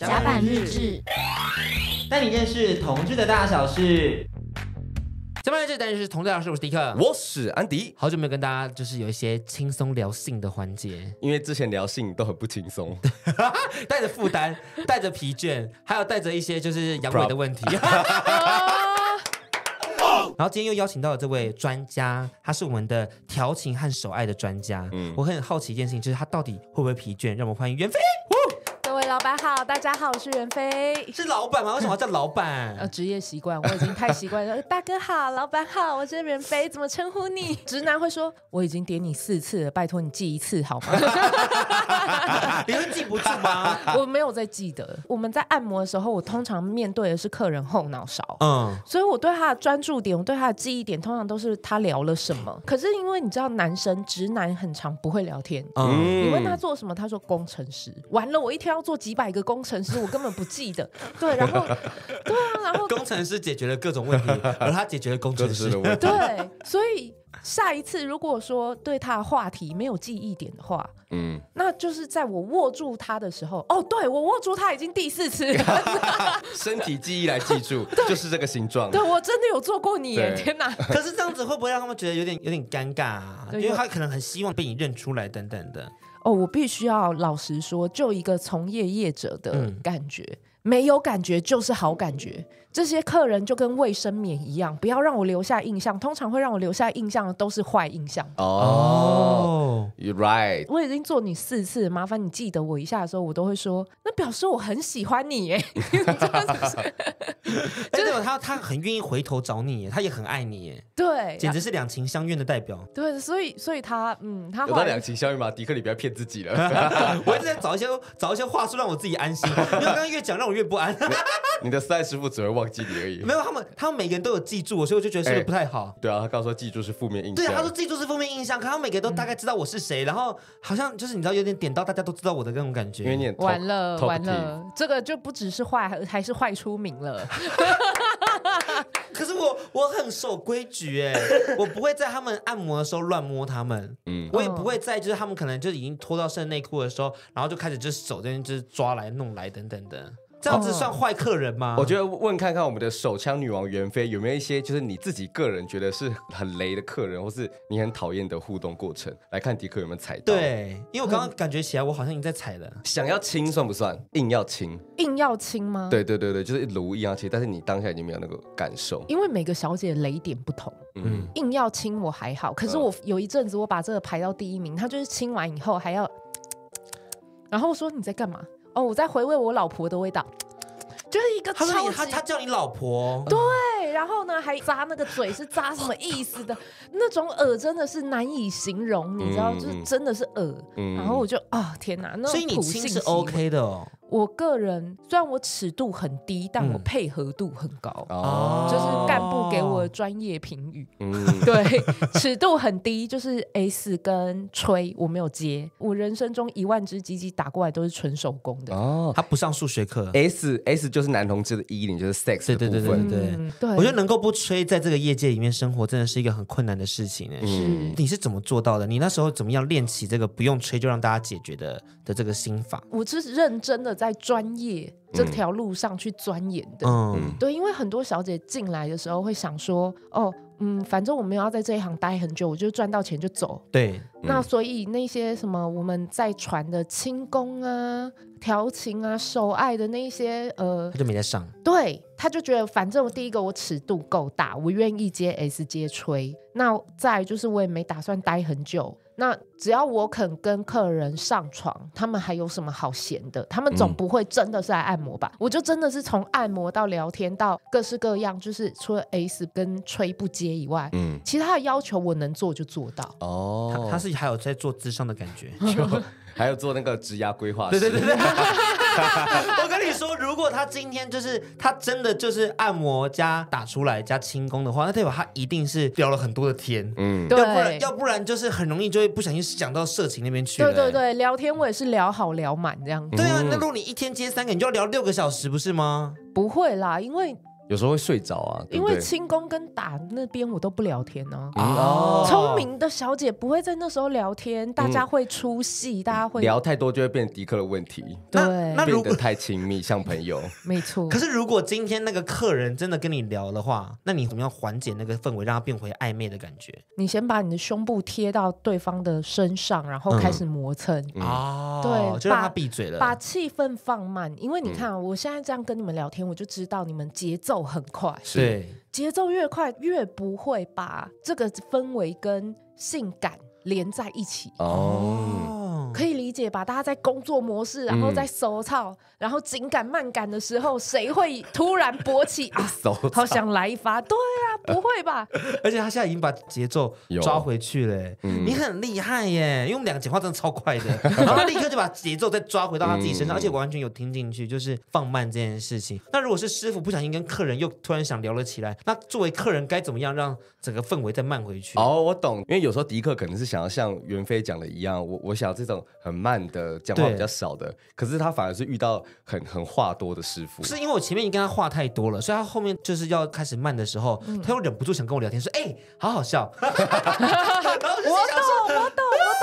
甲板日志，带你认识同志的大小事。甲板日志，但是同志大小我是迪克，我是安迪。好久没有跟大家，就是有一些轻松聊性”的环节，因为之前聊性都很不轻松，带着负担，带着疲倦，还有带着一些就是阳痿的问题。然后今天又邀请到了这位专家，他是我们的调情和手爱的专家。嗯，我很好奇一件事情，就是他到底会不会疲倦？让我们欢迎袁飞。老板好，大家好，我是袁飞。是老板吗？为什么要叫老板？呃，职业习惯，我已经太习惯说 大哥好，老板好，我是袁飞，怎么称呼你？直男会说我已经点你四次了，拜托你记一次好吗？你是记不住吗？我没有在记得。我们在按摩的时候，我通常面对的是客人后脑勺，嗯，所以我对他的专注点，我对他的记忆点，通常都是他聊了什么。可是因为你知道，男生直男很长不会聊天，你问他做什么，他说工程师。完了，我一天要做。几百个工程师，我根本不记得。对，然后，对啊，然后 工程师解决了各种问题，而他解决了工程师的问题。对，所以下一次如果说对他的话题没有记忆点的话，嗯，那就是在我握住他的时候，哦，对我握住他已经第四次，身体记忆来记住，就是这个形状。对我真的有做过你耶，天哪！可是这样子会不会让他们觉得有点有点尴尬啊？因为他可能很希望被你认出来等等的。哦，我必须要老实说，就一个从业业者的感觉，没有感觉就是好感觉。这些客人就跟卫生棉一样，不要让我留下印象。通常会让我留下印象的都是坏印象。哦，You right。我已经做你四次，麻烦你记得我一下的时候，我都会说，那表示我很喜欢你，耶。真 的，真他他很愿意回头找你，他也很爱你，耶。对，简直是两情相悦的代表。对，所以所以他，嗯，他有他两情相悦嘛？迪克，你不要骗自己了，我一直在找一些找一些话术让我自己安心，因为刚刚越讲让我越不安。你的赛师傅责我。忘记你而已。没有，他们他们每个人都有记住，我，所以我就觉得是不是不太好？对啊，他告诉记住是负面印象。对，他说记住是负面印象，可他们每个人都大概知道我是谁，然后好像就是你知道有点点到大家都知道我的那种感觉。完了完了，这个就不只是坏，还是坏出名了。可是我我很守规矩哎，我不会在他们按摩的时候乱摸他们，嗯，我也不会在就是他们可能就已经脱到剩内裤的时候，然后就开始就是手在那，就是抓来弄来等等等。这样子算坏客人吗？我觉得问看看我们的手枪女王袁飞有没有一些就是你自己个人觉得是很雷的客人，或是你很讨厌的互动过程，来看迪克有没有踩到。对，因为我刚刚感觉起来，我好像已经在踩了。想要亲算不算？硬要亲？硬要亲吗？对对对对，就是如一样亲，但是你当下已经没有那个感受，因为每个小姐雷点不同。嗯，硬要亲我还好，可是我有一阵子我把这个排到第一名，他就是亲完以后还要，然后说你在干嘛？哦，我在回味我老婆的味道，就是一个。超级。你他他叫你老婆，对，然后呢还扎那个嘴是扎什么意思的？那种耳真的是难以形容，你知道，就是真的是耳。然后我就啊天哪，那所以你听是 OK 的哦。我个人虽然我尺度很低，但我配合度很高，就是干部给我的专业评语。嗯，对，尺度很低，就是 S 跟吹我没有接。我人生中一万只鸡鸡打过来都是纯手工的。哦，他不上数学课，S S 就是男同志的衣领，就是 sex。对对对对对，对我觉得能够不吹，在这个业界里面生活，真的是一个很困难的事情哎。嗯，你是怎么做到的？你那时候怎么样练起这个不用吹就让大家解决的的这个心法？我是认真的。在专业这条路上去钻研的，对，因为很多小姐进来的时候会想说，哦，嗯，反正我们要在这一行待很久，我就赚到钱就走。对，那所以那些什么我们在传的轻功啊、调情啊、手爱的那些，呃，他就没在上。对，他就觉得反正我第一个我尺度够大，我愿意接 S 接吹，那再就是我也没打算待很久。那只要我肯跟客人上床，他们还有什么好闲的？他们总不会真的是来按摩吧？我就真的是从按摩到聊天到各式各样，就是除了 A 跟吹不接以外，其他的要求我能做就做到。哦，他是还有在做智商的感觉。还有做那个职涯规划师，对对对对。我跟你说，如果他今天就是他真的就是按摩加打出来加轻功的话，那代表他一定是聊了很多的天，嗯，要不然要不然就是很容易就会不小心讲到色情那边去对对对，聊天我也是聊好聊满这样子。对啊，那如果你一天接三个，你就要聊六个小时不是吗？不会啦，因为。有时候会睡着啊，因为轻功跟打那边我都不聊天哦。聪明的小姐不会在那时候聊天，大家会出戏，大家会聊太多就会变迪克的问题。对，那如果太亲密像朋友，没错。可是如果今天那个客人真的跟你聊的话，那你怎么样缓解那个氛围，让他变回暧昧的感觉？你先把你的胸部贴到对方的身上，然后开始磨蹭。哦，对，就是他闭嘴了，把气氛放慢。因为你看，我现在这样跟你们聊天，我就知道你们节奏。很快，是节奏越快，越不会把这个氛围跟性感连在一起哦。可以理解吧？大家在工作模式，然后在手操，然后紧赶慢赶的时候，谁会突然勃起 啊？手操，好想来一发。对啊，不会吧？而且他现在已经把节奏抓回去了。你很厉害耶，因为我们两个讲话真的超快的。然后他立刻就把节奏再抓回到他自己身上，而且我完全有听进去，就是放慢这件事情。那如果是师傅不小心跟客人又突然想聊了起来，那作为客人该怎么样让整个氛围再慢回去？哦，我懂，因为有时候迪克可能是想要像袁飞讲的一样，我我想这种。很慢的，讲话比较少的，可是他反而是遇到很很话多的师傅，是因为我前面已经跟他话太多了，所以他后面就是要开始慢的时候，他又忍不住想跟我聊天，说：“哎，好好笑。”我懂，我懂。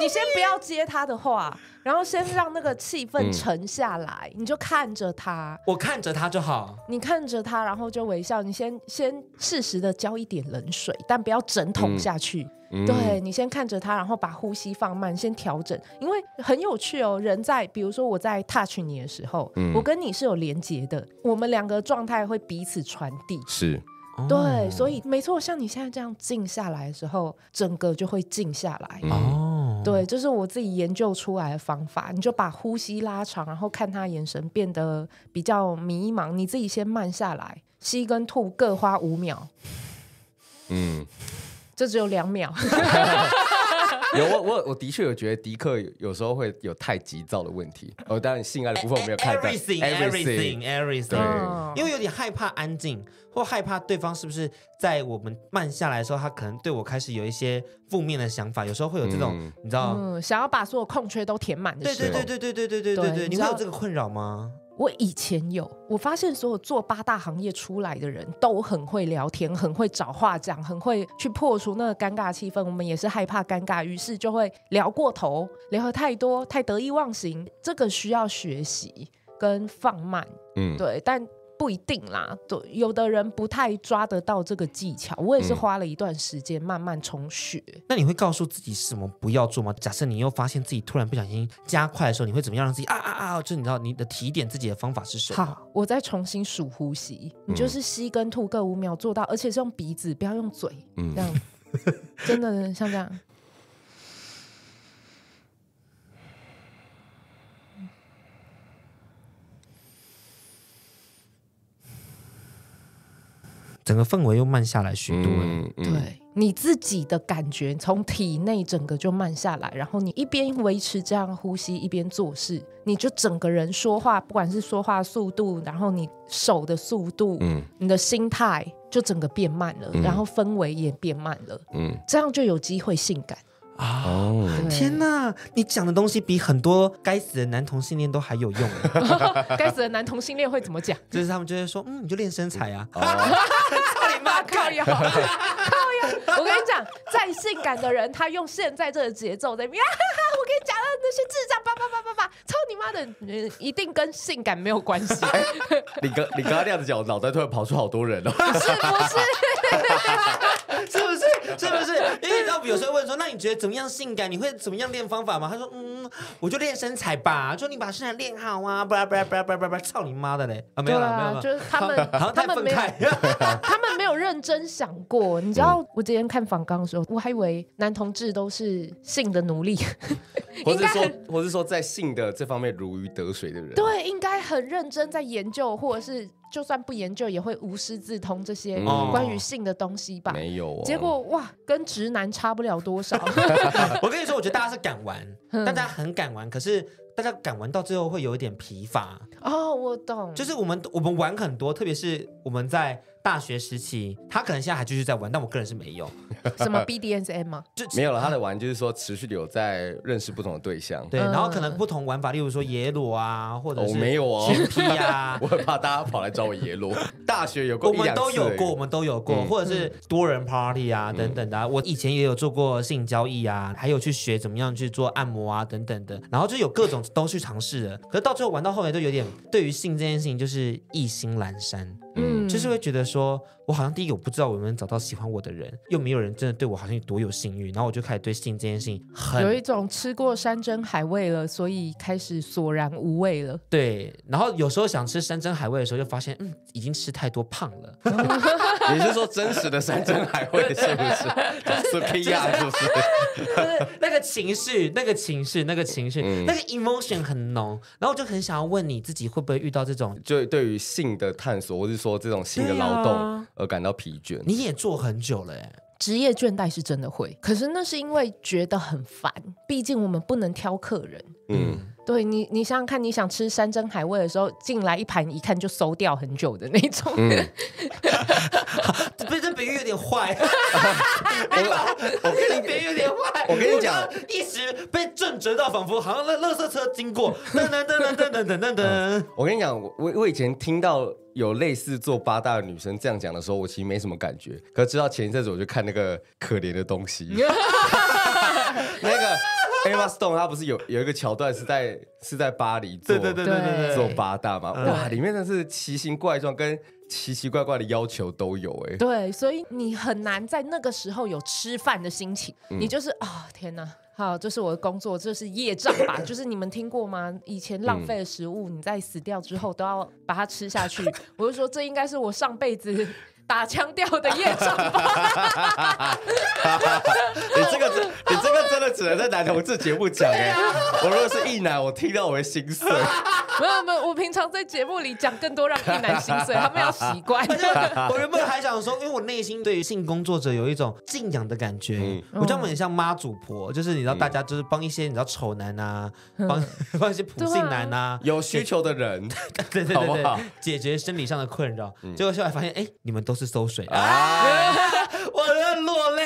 你先不要接他的话，然后先让那个气氛沉下来，你就看着他。我看着他就好。你看着他，然后就微笑。你先先适时的浇一点冷水，但不要整桶下去。对，你先看着他，然后把呼吸放慢，先调整。因为很有趣哦，人在比如说我在 touch 你的时候，我跟你是有连接的，我们两个状态会彼此传递。是。对，所以没错，像你现在这样静下来的时候，整个就会静下来。哦，对，这是我自己研究出来的方法，你就把呼吸拉长，然后看他眼神变得比较迷茫，你自己先慢下来，吸跟吐各花五秒。嗯，这只有两秒。有我我我的确有觉得迪克有有时候会有太急躁的问题。哦，当然，性爱的部分我没有看到。Everything，everything，everything。对，因为有点害怕安静，或害怕对方是不是在我们慢下来的时候，他可能对我开始有一些负面的想法。有时候会有这种，你知道，想要把所有空缺都填满的时候。对对对对对对对对对，你有这个困扰吗？我以前有，我发现所有做八大行业出来的人都很会聊天，很会找话讲，很会去破除那个尴尬气氛。我们也是害怕尴尬，于是就会聊过头，聊太多，太得意忘形。这个需要学习跟放慢，嗯，对，但。不一定啦，对，有的人不太抓得到这个技巧，我也是花了一段时间慢慢重学。那你会告诉自己什么不要做吗？假设你又发现自己突然不小心加快的时候，你会怎么样让自己啊啊啊？就是你知道你的提点自己的方法是什么？好，我再重新数呼吸，你就是吸跟吐各五秒做到，而且是用鼻子，不要用嘴，嗯、这样，真的像这样。整个氛围又慢下来许多，对你自己的感觉，从体内整个就慢下来，然后你一边维持这样呼吸，一边做事，你就整个人说话，不管是说话速度，然后你手的速度，嗯，你的心态就整个变慢了，然后氛围也变慢了，嗯，这样就有机会性感。啊！天哪，你讲的东西比很多该死的男同性恋都还有用。该死的男同性恋会怎么讲？就是他们就会说，嗯，你就练身材啊。操你妈！靠药，靠呀！我跟你讲，再性感的人，他用现在这个节奏在，我跟你讲，那些智障爸爸爸爸叭，操你妈的，一定跟性感没有关系。你刚你刚刚这样子讲，脑袋突然跑出好多人哦。不是不是，是不是？是不是？因为你知道，有时候问说，那你觉得怎么样性感？你会怎么样练方法吗？他说，嗯，我就练身材吧。就你把身材练好啊，不啦不啦不啦不啦不啦，操你妈的嘞！啊，没有，没有，就是他们，他们没有，他们没有认真想过。你知道，我之前看访刚的时候，我还以为男同志都是性的奴隶，或是说，或是说在性的这方面如鱼得水的人，对，应该很认真在研究，或者是。就算不研究，也会无师自通这些关于性的东西吧。没有，结果哇，跟直男差不了多少。我跟你说，我觉得大家是敢玩，大家很敢玩，可是大家敢玩到最后会有一点疲乏。哦，我懂，就是我们我们玩很多，特别是我们在。大学时期，他可能现在还继续在玩，但我个人是没有。什么 BDSM 吗？就没有了。他的玩就是说持续的有在认识不同的对象，对。然后可能不同玩法，例如说野裸啊，或者是没有啊，啊。我很怕大家跑来找我野裸。大学有过，我们都有过，我们都有过，或者是多人 party 啊等等的。我以前也有做过性交易啊，还有去学怎么样去做按摩啊等等的。然后就有各种都去尝试了。可是到最后玩到后面，都有点对于性这件事情就是意兴阑珊。嗯。就是会觉得说。我好像第一个我不知道我能不能找到喜欢我的人，又没有人真的对我好像多有性欲，然后我就开始对性这件事情很有一种吃过山珍海味了，所以开始索然无味了。对，然后有时候想吃山珍海味的时候，就发现嗯已经吃太多胖了，也 是说真实的山珍海味是不是？就是皮亚是不是？那个情绪，那个情绪，那个情绪，那个 emotion 很浓，然后我就很想要问你自己会不会遇到这种就对于性的探索，或是说这种性的劳动。而感到疲倦，你也做很久了哎，职业倦怠是真的会，可是那是因为觉得很烦，毕竟我们不能挑客人，嗯。对你，你想想看，你想吃山珍海味的时候，进来一盘，一看就馊掉很久的那种。嗯、这比喻有点坏。我跟你比喻有点坏。我跟你讲，一时被震折到，仿佛好像那垃圾车经过，噔噔噔噔噔噔噔噔。我跟你讲，我我以前听到有类似做八大的女生这样讲的时候，我其实没什么感觉。可是直到前一阵子，我就看那个可怜的东西。那个。Emma Stone，不是有有一个桥段是在是在巴黎做做八大嘛？哇，里面的是奇形怪状跟奇奇怪怪的要求都有哎。对，所以你很难在那个时候有吃饭的心情，你就是啊天哪，好，这是我的工作，这是业障吧？就是你们听过吗？以前浪费的食物，你在死掉之后都要把它吃下去。我就说这应该是我上辈子。打腔调的业者，你这个真，你这个真的只能在男同志节目讲哎，我如果是异男，我听到我会心碎。没有没有，我平常在节目里讲更多让异男心碎，他们要习惯。我原本还想说，因为我内心对于性工作者有一种敬仰的感觉，我这我们很像妈祖婆，就是你知道大家就是帮一些你知道丑男啊，帮帮一些普信男啊，有需求的人，对对对，解决生理上的困扰，结果后来发现，哎，你们都。都是收水啊！我的落泪。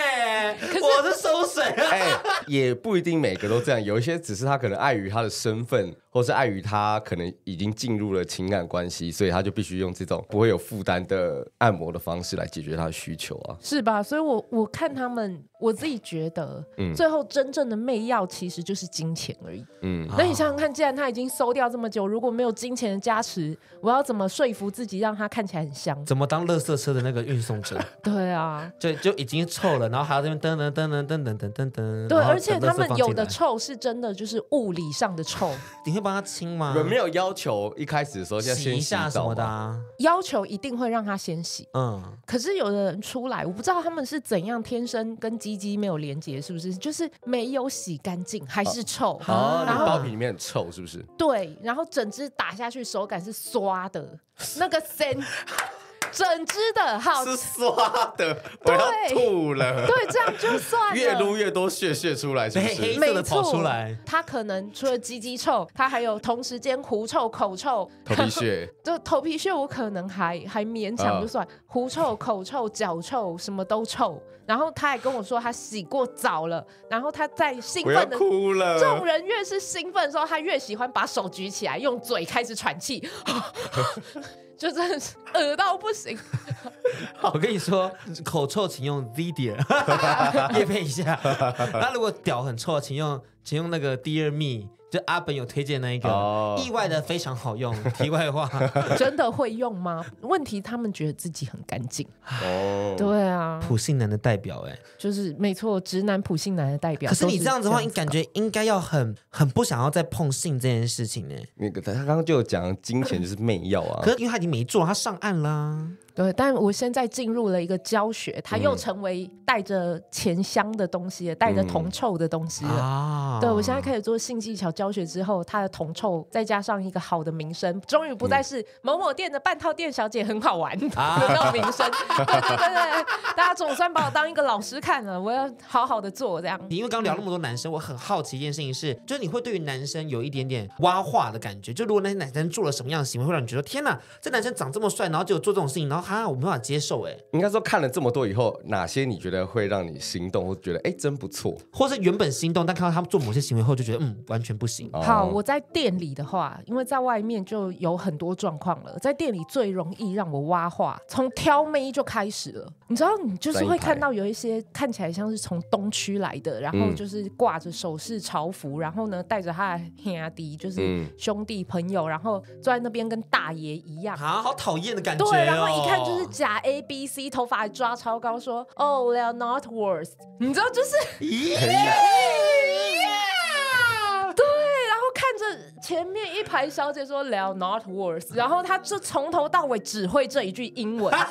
我是收水啊！哎，也不一定每个都这样，有一些只是他可能碍于他的身份，或是碍于他可能已经进入了情感关系，所以他就必须用这种不会有负担的按摩的方式来解决他的需求啊，是吧？所以，我我看他们，我自己觉得，嗯，最后真正的媚药其实就是金钱而已，嗯。那你想想看，既然他已经收掉这么久，如果没有金钱的加持，我要怎么说服自己让他看起来很香？怎么当垃圾车的那个运送者？对啊，就就已经臭了，然后还要这边噔噔噔。噔噔噔噔噔，对，而且他们有的臭是真的，就是物理上的臭。你会帮他清吗？我没有要求一开始的候要先下什么的，要求一定会让他先洗。嗯，可是有的人出来，我不知道他们是怎样天生跟鸡鸡没有连接，是不是？就是没有洗干净还是臭？啊，包皮里面很臭是不是？对，然后整只打下去手感是刷的，那个森。整只的好是刷的，我要吐了。对，这样就算。越撸越多血血出来，就是黑色的跑出来。他可能除了鸡鸡臭，他还有同时间狐臭、口臭、头皮屑。就头皮屑，我可能还还勉强就算。狐臭、口臭、脚臭，什么都臭。然后他还跟我说他洗过澡了。然后他在兴奋的哭了。众人越是兴奋的时候，他越喜欢把手举起来，用嘴开始喘气。就真的是恶到不行！我跟你说，口臭请用 Z 点，夜配一下。那如果屌很臭，请用。请用那个 Dear Me，就阿本有推荐那一个，意外的非常好用。题外话，真的会用吗？问题他们觉得自己很干净。哦，对啊，普信男的代表哎，就是没错，直男普信男的代表。可是你这样子的话，你感觉应该要很很不想要再碰性这件事情哎。那个他刚刚就有讲，金钱就是媚药啊。可是因为他已经没做，他上岸啦。对，但我现在进入了一个教学，他又成为带着钱香的东西，带着铜臭的东西了啊。对，我现在开始做性技巧教学之后，他的铜臭再加上一个好的名声，终于不再是某某店的半套店小姐很好玩，没 有名声，对对对对，大家总算把我当一个老师看了，我要好好的做这样。你因为刚聊那么多男生，我很好奇一件事情是，就是你会对于男生有一点点挖话的感觉，就如果那些男生做了什么样的行为，会让你觉得天哪，这男生长这么帅，然后就做这种事情，然后哈我没办法接受哎。应该说看了这么多以后，哪些你觉得会让你心动，或觉得哎真不错，或是原本心动但看到他们做。某些行为后就觉得嗯完全不行。好，我在店里的话，因为在外面就有很多状况了，在店里最容易让我挖话，从挑妹就开始了。你知道，你就是会看到有一些看起来像是从东区来的，然后就是挂着首饰潮服，然后呢带着他的兄弟就是兄弟朋友，然后坐在那边跟大爷一样啊，好讨厌的感觉。对，然后一看就是假 A B C，头发还抓超高，说 Oh they're not worth。你知道就是。这前面一排小姐说聊 not worse，然后她就从头到尾只会这一句英文，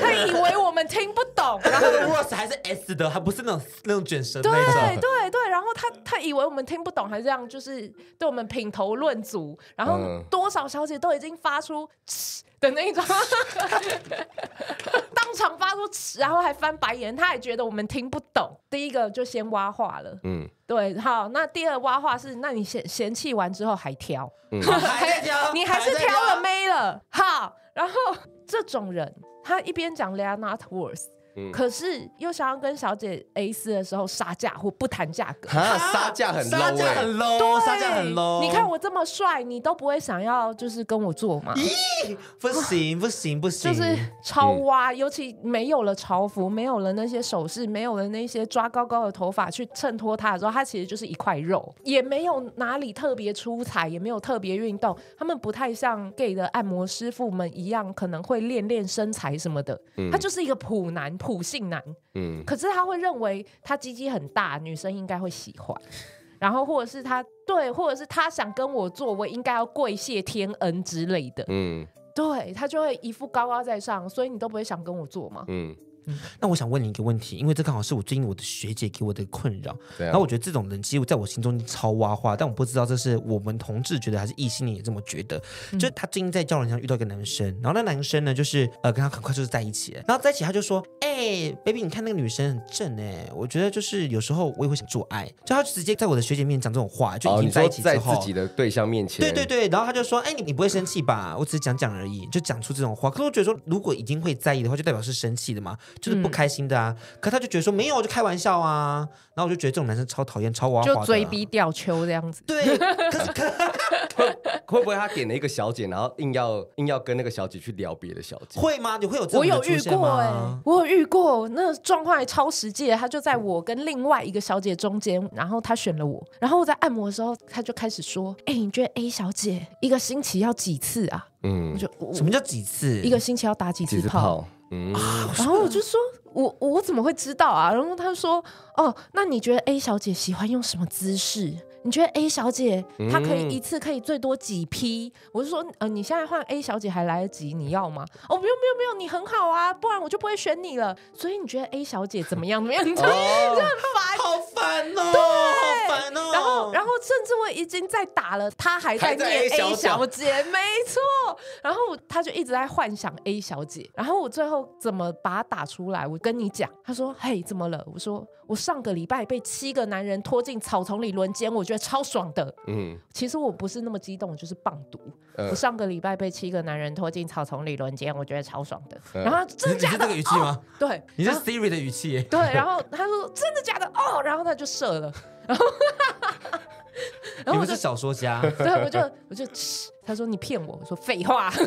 她以为我们听不懂，然后 worse 还是 s 的，还不是那种那种卷舌，对对对，然后她她以为我们听不懂，还这样就是对我们品头论足，然后多少小姐都已经发出。的那种，当场发出，然后还翻白眼，他也觉得我们听不懂。第一个就先挖话了，嗯，对，好，那第二挖话是，那你嫌嫌弃完之后还挑，还挑，你还是挑了没了，好，然后这种人，他一边讲 they are not worth。可是又想要跟小姐 A 四的时候杀价或不谈价格，杀价很 low，杀价很 low，杀价很 low。你看我这么帅，你都不会想要就是跟我做吗？咦，不行 不行不行，就是超哇，尤其没有了潮服，没有了那些首饰，没有了那些抓高高的头发去衬托它的时候，它其实就是一块肉，也没有哪里特别出彩，也没有特别运动。他们不太像 gay 的按摩师傅们一样，可能会练练身材什么的。他就是一个普男。普性男，嗯，可是他会认为他鸡鸡很大，女生应该会喜欢，然后或者是他对，或者是他想跟我做，我应该要跪谢天恩之类的，嗯，对他就会一副高高在上，所以你都不会想跟我做嘛，嗯。那我想问你一个问题，因为这刚好是我最近我的学姐给我的困扰。然后我觉得这种人其实在我心中超挖花，但我不知道这是我们同志觉得还是异性恋也这么觉得。就她最近在交往上遇到一个男生，然后那男生呢就是呃跟她很快就是在一起。了，然后在一起他就说，哎，baby，你看那个女生很正哎。我觉得就是有时候我也会想做爱，就他直接在我的学姐面前讲这种话，就已经在一起之后。在自己的对象面前。对对对，然后他就说，哎，你你不会生气吧？我只是讲讲而已，就讲出这种话。可是我觉得说，如果已经会在意的话，就代表是生气的嘛。就是不开心的啊，可他就觉得说没有，我就开玩笑啊，然后我就觉得这种男生超讨厌，超挖，就嘴逼屌。球这样子。对，可是可 会不会他点了一个小姐，然后硬要硬要跟那个小姐去聊别的小姐？会吗？你会有我有遇过哎，我有遇过，那状况超实际，他就在我跟另外一个小姐中间，然后他选了我，然后我在按摩的时候，他就开始说，哎，你觉得 A 小姐一个星期要几次啊？嗯，我就什么叫几次？一个星期要打几次泡？啊！然后我就说，我我怎么会知道啊？然后他说，哦，那你觉得 A 小姐喜欢用什么姿势？你觉得 A 小姐她可以一次可以最多几批？我就说，呃，你现在换 A 小姐还来得及，你要吗？哦，不用不用不用，你很好啊，不然我就不会选你了。所以你觉得 A 小姐怎么样？怎么样？你就 很烦，好烦哦，对，好烦哦。然后，然后甚至我已经在打了，她还在念 A 小姐，没错。然后她就一直在幻想 A 小姐。然后我最后怎么把她打出来？我跟你讲，她说：“嘿，怎么了？”我说：“我上个礼拜被七个男人拖进草丛里轮奸。”我。觉得超爽的，嗯，其实我不是那么激动，就是棒读。我上个礼拜被七个男人拖进草丛里轮奸，我觉得超爽的。然后真的？假的？这个语气吗？对，你是 Siri 的语气。对，然后他说真的假的？哦，然后他就射了。然后我是小说家？对，我就我就，他说你骗我，我说废话。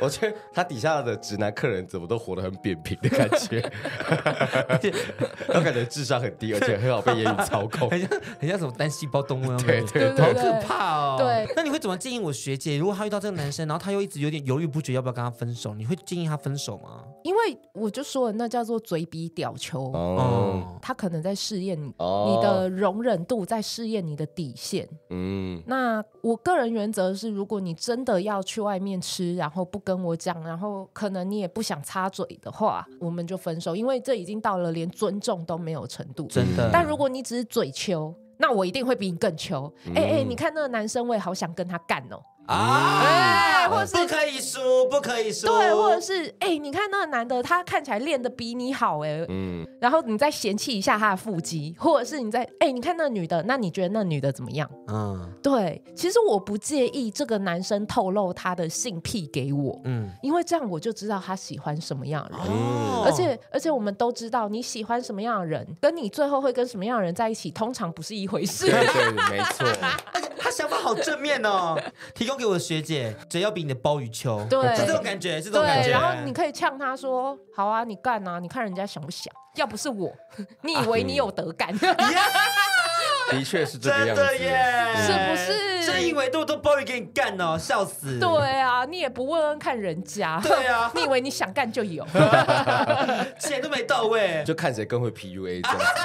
我觉得他底下的直男客人怎么都活得很扁平的感觉，而且我感觉智商很低，而且很好被言语操控，很像很像什么单细胞动物啊，好可怕哦。对。那你会怎么建议我学姐？如果她遇到这个男生，然后他又一直有点犹豫不决，要不要跟他分手？你会建议他分手吗？因为我就说那叫做嘴比屌球哦，他可能在试验你的容忍度，在试验你的底线。嗯。那我个人原则是，如果你真的要去外面吃，然后不跟跟我讲，然后可能你也不想插嘴的话，我们就分手，因为这已经到了连尊重都没有程度。真的。但如果你只是嘴求，那我一定会比你更求。哎哎，你看那个男生，我也好想跟他干哦。啊，哎，或是不可以输，不可以输。对，或者是哎，你看那个男的，他看起来练的比你好，哎，嗯，然后你再嫌弃一下他的腹肌，或者是你在哎，你看那女的，那你觉得那女的怎么样？嗯，对，其实我不介意这个男生透露他的性癖给我，嗯，因为这样我就知道他喜欢什么样的人，而且而且我们都知道你喜欢什么样的人，跟你最后会跟什么样的人在一起，通常不是一回事。对，没错。想法好正面哦，提供给我的学姐，只要比你的包雨秋，对，是这种感觉，是这种感觉。然后你可以呛他说：“好啊，你干啊，你看人家想不想要不是我，你以为你有得干？” 的确是这样子，是不是？真以为多都不愿给你干哦，笑死。对啊，你也不问问看人家。对啊，你以为你想干就有，钱都没到位，就看谁更会 P U A。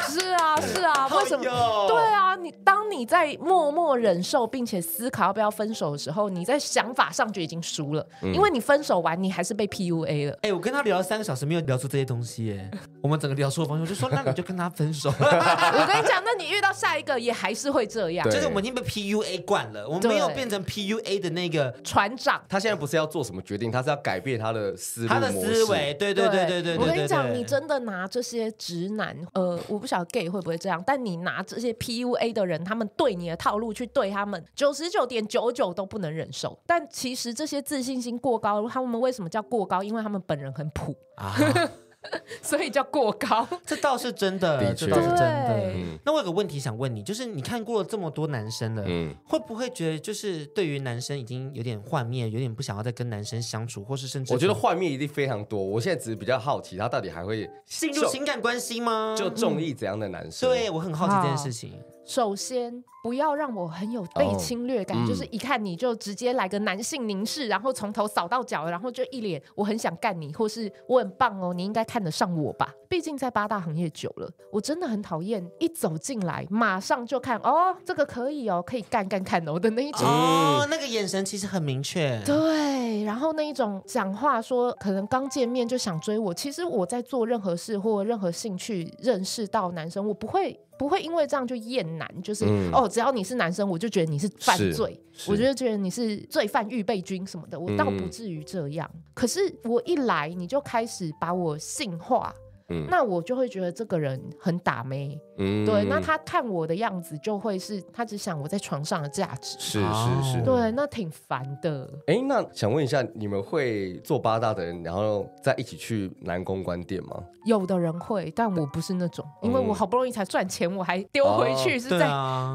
是啊是啊，为什么？对啊，你当你在默默忍受并且思考要不要分手的时候，你在想法上就已经输了，因为你分手完你还是被 P U A 了。哎，我跟他聊了三个小时，没有聊出这些东西耶。我们整个聊出的方式，就说那你就跟他分手。我跟你讲，那你遇到下一个。也还是会这样，就是我们已经被 PUA 惯了，我们没有变成 PUA 的那个船长。他现在不是要做什么决定，他是要改变他的思他的思维。对对对对对，我跟你讲，你真的拿这些直男，呃，我不晓得 gay 会不会这样，但你拿这些 PUA 的人，他们对你的套路去对他们，九十九点九九都不能忍受。但其实这些自信心过高，他们为什么叫过高？因为他们本人很普啊。所以叫过高，这倒是真的，这倒是真的。那我有个问题想问你，就是你看过这么多男生了，会不会觉得就是对于男生已经有点幻灭，有点不想要再跟男生相处，或是甚至我觉得幻灭一定非常多。我现在只是比较好奇，他到底还会进入情感关系吗？就中意怎样的男生？对我很好奇这件事情。首先，不要让我很有被侵略感，就是一看你就直接来个男性凝视，然后从头扫到脚，然后就一脸我很想干你，或是我很棒哦，你应该看得上我吧？毕竟在八大行业久了，我真的很讨厌一走进来马上就看哦，这个可以哦，可以干干看哦的那一种哦，那个眼神其实很明确。对，然后那一种讲话说可能刚见面就想追我，其实我在做任何事或任何兴趣认识到男生，我不会。不会因为这样就厌男，就是哦，只要你是男生，我就觉得你是犯罪，我就觉得你是罪犯预备军什么的，我倒不至于这样。可是我一来，你就开始把我性化。嗯，那我就会觉得这个人很打妹，对。那他看我的样子就会是他只想我在床上的价值，是是是，对，那挺烦的。哎，那想问一下，你们会做八大的人，然后再一起去南宫关店吗？有的人会，但我不是那种，因为我好不容易才赚钱，我还丢回去，是在，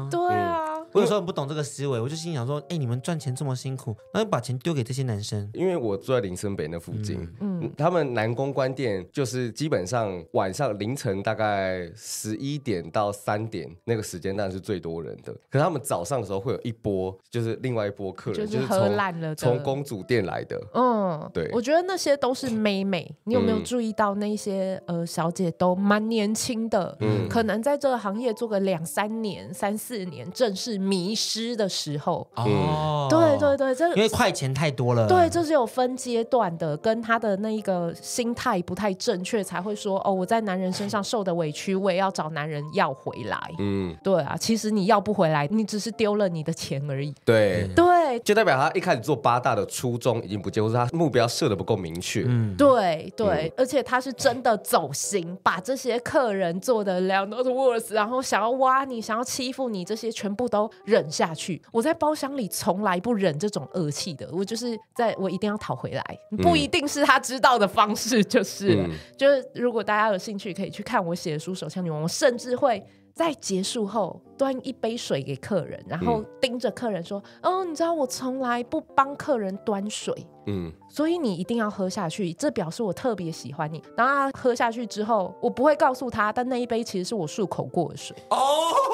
对啊。不是说不懂这个思维，我就心想说：哎，你们赚钱这么辛苦，那就把钱丢给这些男生。因为我住在林森北那附近，嗯，他们南宫关店就是基本上晚上凌晨大概十一点到三点那个时间段是最多人的，可他们早上的时候会有一波，就是另外一波客人，就是从从公主店来的。嗯，对，我觉得那些都是妹妹。你有没有注意到那些呃小姐都蛮年轻的？嗯，可能在这个行业做个两三年、三四年正式。迷失的时候，哦，对对对，这因为快钱太多了，对，这是有分阶段的，跟他的那一个心态不太正确，才会说哦，我在男人身上受的委屈，我也要找男人要回来。嗯，对啊，其实你要不回来，你只是丢了你的钱而已。对对，就代表他一开始做八大的初衷已经不就是他目标设的不够明确。嗯，对对，而且他是真的走心，把这些客人做的 not w o r s e 然后想要挖你，想要欺负你，这些全部都。忍下去，我在包厢里从来不忍这种恶气的，我就是在我一定要讨回来，不一定是他知道的方式，就是就是，如果大家有兴趣，可以去看我写的书《手枪女王》，我甚至会在结束后。端一杯水给客人，然后盯着客人说：“哦，你知道我从来不帮客人端水，嗯，所以你一定要喝下去，这表示我特别喜欢你。”然后他喝下去之后，我不会告诉他，但那一杯其实是我漱口过的水。哦，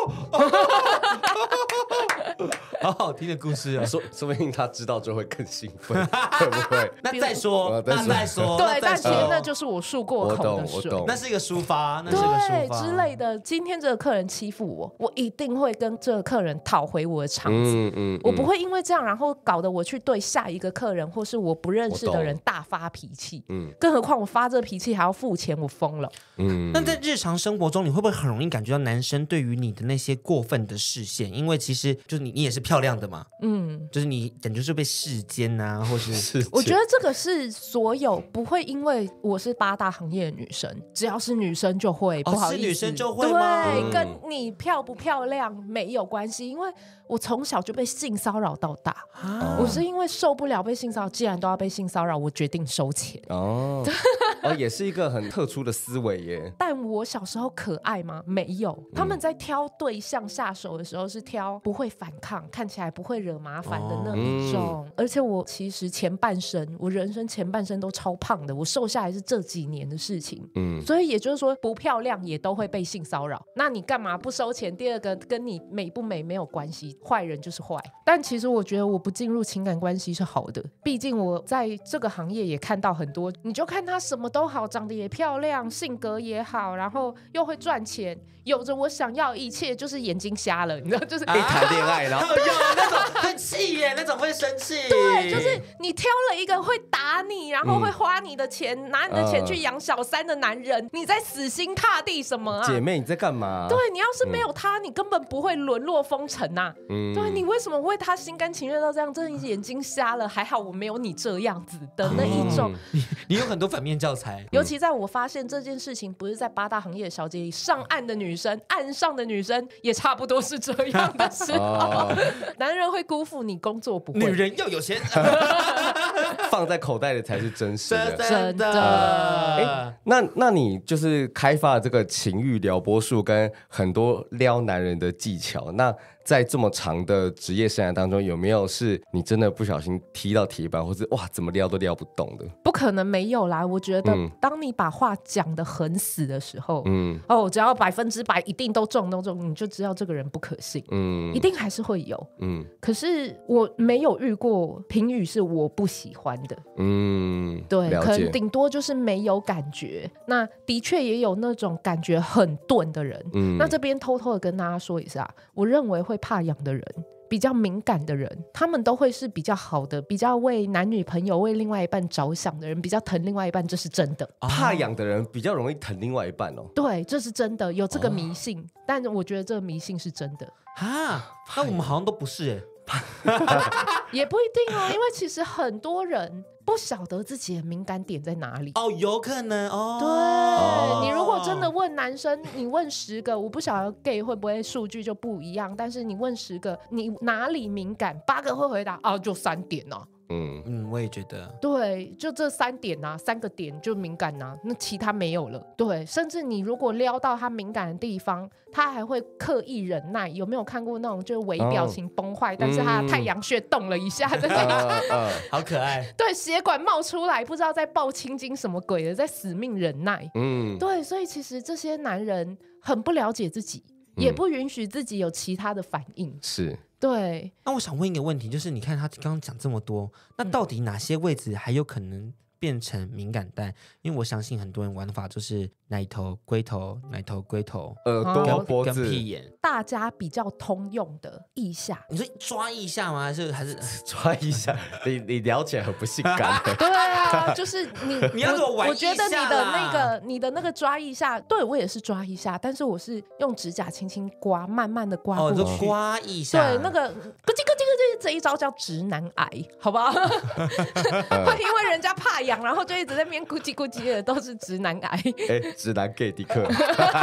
好好听的故事啊，说说不定他知道就会更兴奋，会不会？那再说，那再说，对，但其实那就是我漱过口的水，那是一个抒发，那是个之类的。今天这个客人欺负我，我一。定会跟这个客人讨回我的场子。嗯嗯，我不会因为这样，然后搞得我去对下一个客人或是我不认识的人大发脾气。嗯，更何况我发这脾气还要付钱，我疯了。嗯，那在日常生活中，你会不会很容易感觉到男生对于你的那些过分的视线？因为其实，就是你，你也是漂亮的嘛。嗯，就是你感觉是被世间啊，或是？我觉得这个是所有不会因为我是八大行业的女生，只要是女生就会，不好意是女生就会对跟你漂不漂？量没有关系，因为。我从小就被性骚扰到大，我是因为受不了被性骚，扰，既然都要被性骚扰，我决定收钱哦，哦，也是一个很特殊的思维耶。但我小时候可爱吗？没有，他们在挑对象下手的时候是挑不会反抗、看起来不会惹麻烦的那一种。而且我其实前半生，我人生前半生都超胖的，我瘦下来是这几年的事情。嗯，所以也就是说，不漂亮也都会被性骚扰。那你干嘛不收钱？第二个跟你美不美没有关系。坏人就是坏，但其实我觉得我不进入情感关系是好的。毕竟我在这个行业也看到很多，你就看他什么都好，长得也漂亮，性格也好，然后又会赚钱，有着我想要一切，就是眼睛瞎了，你知道就是可 以谈恋爱了，很气耶，那种会生气？对，就是你挑了一个会打你，然后会花你的钱，拿你的钱去养小三的男人，你在死心塌地什么啊？姐妹，你在干嘛？对你要是没有他，你根本不会沦落风尘呐。对，你为什么会他心甘情愿到这样？真的眼睛瞎了？还好我没有你这样子的那一种。你你有很多反面教材，尤其在我发现这件事情不是在八大行业小姐里上岸的女生，岸上的女生也差不多是这样的时候，男人会辜负你工作不？女人要有钱。放在口袋的才是真实的，真的。那那你就是开发了这个情欲撩拨术，跟很多撩男人的技巧。那在这么长的职业生涯当中，有没有是你真的不小心踢到铁板，或者哇，怎么撩都撩不动的？不可能没有啦！我觉得，当你把话讲的很死的时候，嗯，哦，只要百分之百一定都中都中，你就知道这个人不可信。嗯，一定还是会有。嗯，可是我没有遇过，评语是我不喜欢。的嗯，对，可能顶多就是没有感觉。那的确也有那种感觉很钝的人。嗯，那这边偷偷的跟大家说一下，我认为会怕痒的人，比较敏感的人，他们都会是比较好的，比较为男女朋友、为另外一半着想的人，比较疼另外一半，这是真的。怕痒的人比较容易疼另外一半哦。对，这是真的，有这个迷信，但我觉得这个迷信是真的。啊，那我们好像都不是哎。也不一定哦，因为其实很多人不晓得自己的敏感点在哪里哦，有可能哦。对，你如果真的问男生，你问十个，我不晓得 gay 会不会数据就不一样，但是你问十个，你哪里敏感，八个会回答啊，就三点哦。嗯嗯，我也觉得，对，就这三点呐，三个点就敏感呐，那其他没有了。对，甚至你如果撩到他敏感的地方，他还会刻意忍耐。有没有看过那种就是微表情崩坏，但是他的太阳穴动了一下的那种？好可爱。对，血管冒出来，不知道在爆青筋什么鬼的，在死命忍耐。嗯，对，所以其实这些男人很不了解自己，也不允许自己有其他的反应。是。对，那我想问一个问题，就是你看他刚刚讲这么多，那到底哪些位置还有可能？变成敏感带，因为我相信很多人玩法就是奶头、龟头、奶头、龟头、耳朵、脖子、屁眼，大家比较通用的。腋下，你是抓一下吗？还是还是 抓一下？你你了解很不性感。对啊，就是你你要怎么玩？我觉得你的那个你的那个抓一下，对我也是抓一下，但是我是用指甲轻轻刮，慢慢的刮过去。刮一下，对那个咯叽咯叽。就是这一招叫直男癌，好不好？因为人家怕痒，然后就一直在边咕叽咕叽的，都是直男癌。哎，直男 Gay 的克，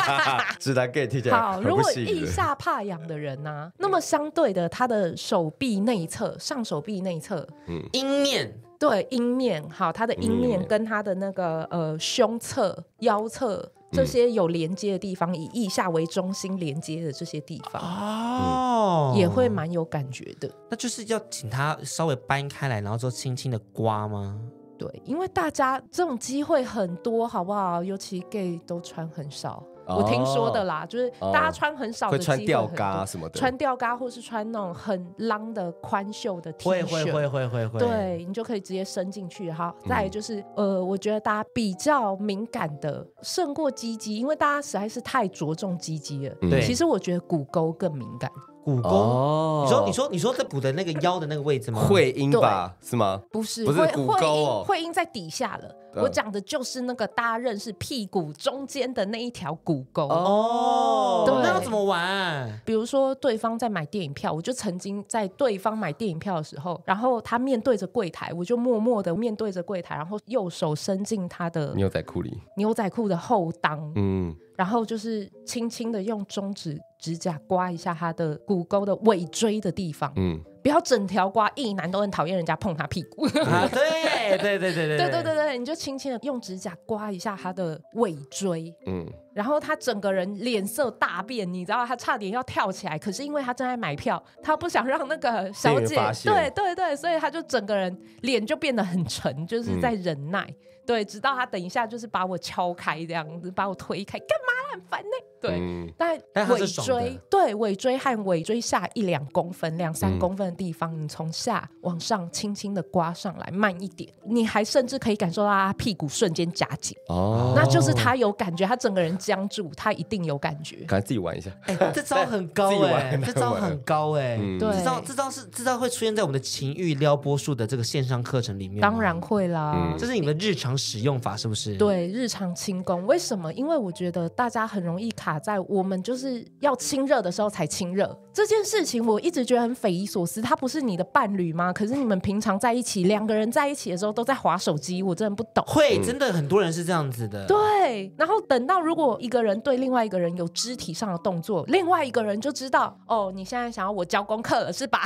直男 Gay 听起来好。如果腋下怕痒的人呢，那么相对的，他的手臂内侧、上手臂内侧，嗯，阴面对阴面，好，他的阴面跟他的那个呃胸侧、腰侧。这些有连接的地方，以腋下为中心连接的这些地方，哦，也会蛮有感觉的。那就是要请他稍微搬开来，然后就轻轻的刮吗？对，因为大家这种机会很多，好不好？尤其 gay 都穿很少。我听说的啦，就是大家穿很少，会穿吊嘎什么的，穿吊嘎，或是穿那种很 long 的宽袖的 T 恤，会会会会会，对你就可以直接伸进去哈。再就是，呃，我觉得大家比较敏感的胜过鸡鸡，因为大家实在是太着重鸡鸡了。其实我觉得骨沟更敏感。骨沟，你说你说你说在补的那个腰的那个位置吗？会阴吧，是吗？不是，不是骨沟，会阴在底下了。我讲的就是那个搭认是屁股中间的那一条骨沟哦。对，那要怎么玩？比如说对方在买电影票，我就曾经在对方买电影票的时候，然后他面对着柜台，我就默默的面对着柜台，然后右手伸进他的牛仔裤里，牛仔裤的后裆。嗯。然后就是轻轻的用中指指甲刮一下他的骨沟的尾椎的地方，嗯，不要整条刮。一男都很讨厌人家碰他屁股，对对对对对对对对你就轻轻的用指甲刮一下他的尾椎，嗯，然后他整个人脸色大变，你知道他差点要跳起来，可是因为他正在买票，他不想让那个小姐，对对对，所以他就整个人脸就变得很沉，就是在忍耐。对，直到他等一下就是把我敲开这样子，把我推开，干嘛很烦呢。对，但尾椎，对尾椎和尾椎下一两公分、两三公分的地方，你从下往上轻轻的刮上来，慢一点，你还甚至可以感受到他屁股瞬间夹紧，哦，那就是他有感觉，他整个人僵住，他一定有感觉。敢自己玩一下？哎，这招很高哎，这招很高哎，这招这招是这招会出现在我们的情欲撩拨术的这个线上课程里面。当然会啦，这是你们日常使用法是不是？对，日常轻功。为什么？因为我觉得大家很容易看。卡在我们就是要亲热的时候才亲热。这件事情我一直觉得很匪夷所思。他不是你的伴侣吗？可是你们平常在一起，两个人在一起的时候都在划手机，我真的不懂。会真的很多人是这样子的。对，然后等到如果一个人对另外一个人有肢体上的动作，另外一个人就知道哦，你现在想要我教功课了，是吧？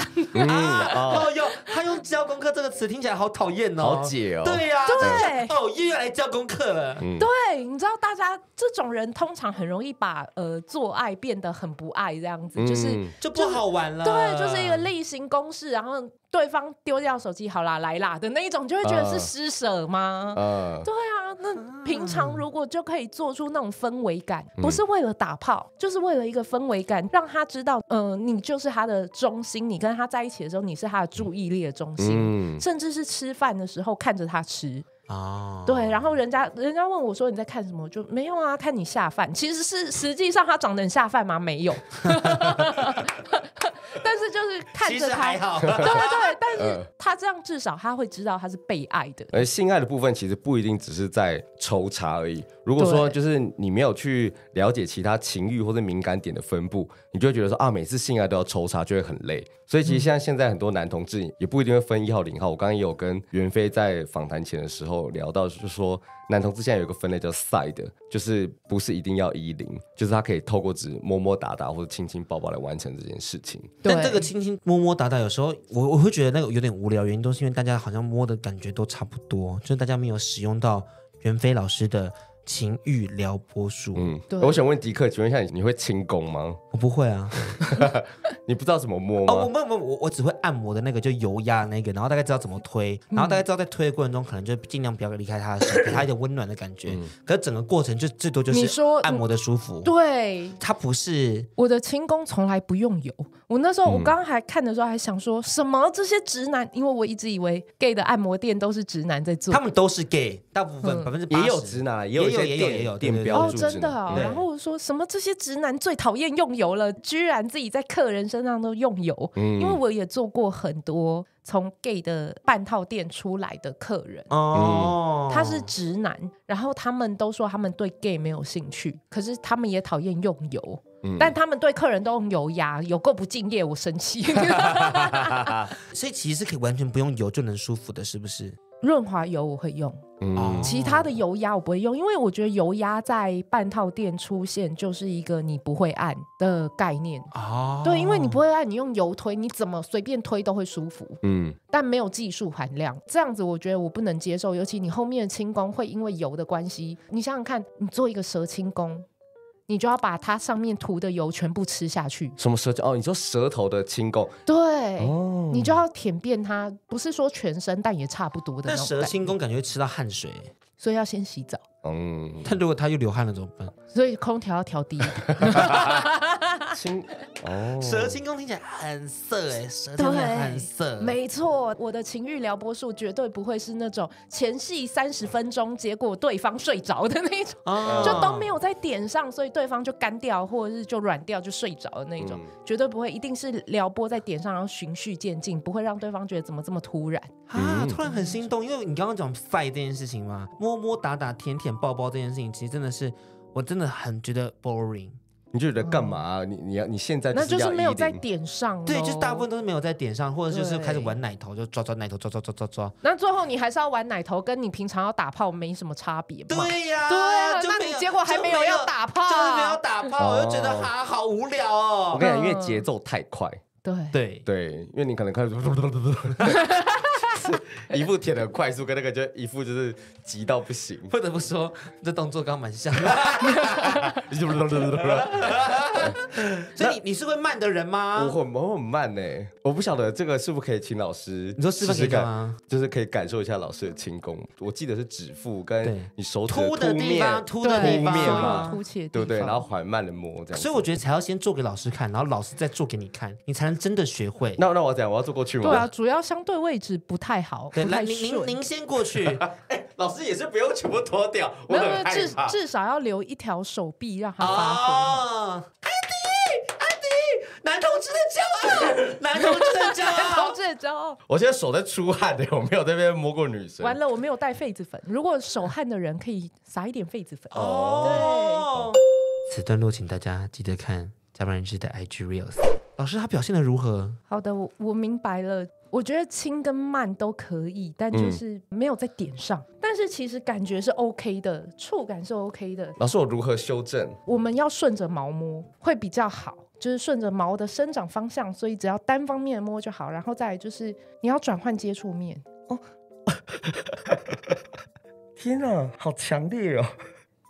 啊，哦哟，他用教功课这个词听起来好讨厌哦，好解哦。对呀，对，哦又要来教功课了。对，你知道大家这种人通常很容易把呃做爱变得很不爱这样子，就是。就不好玩了，对，就是一个例行公事，然后对方丢掉手机，好啦，来啦的那一种，就会觉得是施舍吗？对啊，那平常如果就可以做出那种氛围感，不是为了打炮，就是为了一个氛围感，让他知道，嗯，你就是他的中心，你跟他在一起的时候，你是他的注意力的中心，甚至是吃饭的时候看着他吃。哦，对，然后人家人家问我说你在看什么，就没有啊，看你下饭。其实是实际上他长得下饭吗？没有 但是就是看着他，对对，但是。那这样至少他会知道他是被爱的，而性爱的部分其实不一定只是在抽查而已。如果说就是你没有去了解其他情欲或者敏感点的分布，你就会觉得说啊，每次性爱都要抽查就会很累。所以其实像现在很多男同志也不一定会分一号零号。我刚刚也有跟袁飞在访谈前的时候聊到，就是说男同志现在有一个分类叫 side，就是不是一定要一零，就是他可以透过只摸摸打打或者亲亲抱抱来完成这件事情。但这个亲亲摸摸打打有时候我我会觉得那个有点无聊。原因都是因为大家好像摸的感觉都差不多，就是大家没有使用到袁飞老师的情欲撩拨术。嗯，对。我想问迪克，请问一下，你你会轻功吗？我不会啊。你不知道怎么摸吗？啊，我没有，没有，我我只会按摩的那个，就油压那个，然后大概知道怎么推，然后大概知道在推的过程中，可能就尽量不要离开他，的手，给他一点温暖的感觉。嗯。可是整个过程就最多就是按摩的舒服。对。他不是。我的轻功从来不用油。我那时候，我刚刚还看的时候，还想说什么？这些直男，因为我一直以为 gay 的按摩店都是直男在做。他们都是 gay，大部分百分之也有直男，也有也有也店标注。哦，真的啊！然后说什么这些直男最讨厌用油了，居然自己在客人身上都用油。因为我也做过很多从 gay 的半套店出来的客人哦，他是直男，然后他们都说他们对 gay 没有兴趣，可是他们也讨厌用油。但他们对客人都用油压，有够不敬业，我生气。所以其实是可以完全不用油就能舒服的，是不是？润滑油我会用，其他的油压我不会用，因为我觉得油压在半套店出现就是一个你不会按的概念。哦，对，因为你不会按，你用油推，你怎么随便推都会舒服。嗯，但没有技术含量，这样子我觉得我不能接受，尤其你后面的轻功会因为油的关系，你想想看，你做一个蛇轻功。你就要把它上面涂的油全部吃下去。什么舌哦，你说舌头的清垢？对，你就要舔遍它，不是说全身，但也差不多的。那舌清垢感觉会吃到汗水，所以要先洗澡。嗯，但如果他又流汗了怎么办？所以空调要调低。清哦，蛇清宫听起来很色哎，蛇听起很色，没错，我的情欲撩拨术绝对不会是那种前戏三十分钟，结果对方睡着的那种，就都没有在点上，所以对方就干掉或者是就软掉就睡着的那种，绝对不会，一定是撩拨在点上，然后循序渐进，不会让对方觉得怎么这么突然啊，突然很心动，因为你刚刚讲 fight 这件事情嘛，摸摸打打舔舔抱抱这件事情，其实真的是我真的很觉得 boring。你就觉得干嘛？你你要你现在那就是没有在点上，对，就是大部分都是没有在点上，或者就是开始玩奶头就抓抓奶头抓抓抓抓抓。那最后你还是要玩奶头，跟你平常要打炮没什么差别对呀，对呀，那你结果还没有要打炮，就是没有打炮，我就觉得哈，好无聊哦。我跟你讲，因为节奏太快，对对对，因为你可能开始。一副舔的快速，跟那个就一副就是急到不行。不得不说，这动作刚刚蛮像。所以你你是会慢的人吗？我很我很慢呢，我不晓得这个是不是可以请老师。你说是试看，就是可以感受一下老师的轻功。我记得是指腹跟你手指的地方，凸的地方嘛，凸起对不对？然后缓慢的摸这样。所以我觉得才要先做给老师看，然后老师再做给你看，你才能真的学会。那那我讲，我要做过去。对啊，主要相对位置不太好。对，来您您先过去。老师也是不用全部脱掉，我很害怕。至少要留一条手臂让他发挥。安迪，安迪，男同志的骄傲，男同志的骄傲，男同志的骄傲。我现在手在出汗的，我没有在那边摸过女生。完了，我没有带痱子粉。如果手汗的人可以撒一点痱子粉。哦。对。此段落请大家记得看加班人士的 IG reels。老师他表现的如何？好的，我我明白了。我觉得轻跟慢都可以，但就是没有在点上。但是其实感觉是 OK 的，触感是 OK 的。老师，我如何修正？我们要顺着毛摸会比较好，就是顺着毛的生长方向。所以只要单方面摸就好。然后再就是你要转换接触面。哦，天哪，好强烈哦！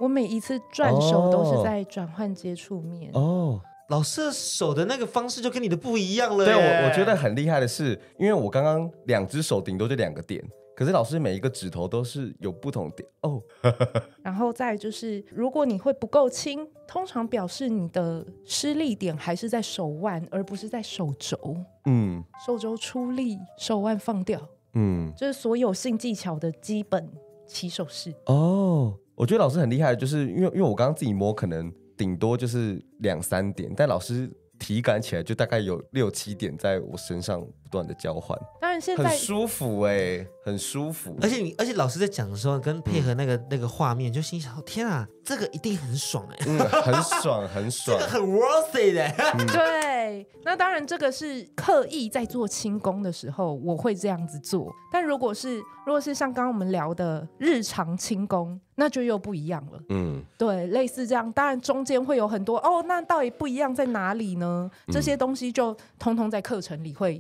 我每一次转手都是在转换接触面哦。老射手的那个方式就跟你的不一样了。对，我我觉得很厉害的是，因为我刚刚两只手顶多就两个点，可是老师每一个指头都是有不同点哦。然后再就是，如果你会不够轻，通常表示你的施力点还是在手腕，而不是在手肘。嗯，手肘出力，手腕放掉。嗯，这是所有性技巧的基本起手式。哦，我觉得老师很厉害，就是因为因为我刚刚自己摸，可能。顶多就是两三点，但老师体感起来就大概有六七点在我身上不断的交换，当然现在很舒服哎，很舒服。而且你，而且老师在讲的时候跟配合那个那个画面，就心想天啊，这个一定很爽哎，嗯，很爽很爽，很 worth it。对，那当然这个是刻意在做轻功的时候我会这样子做，但如果是如果是像刚刚我们聊的日常轻功。那就又不一样了。嗯，对，类似这样，当然中间会有很多哦，那到底不一样在哪里呢？这些东西就通通在课程里会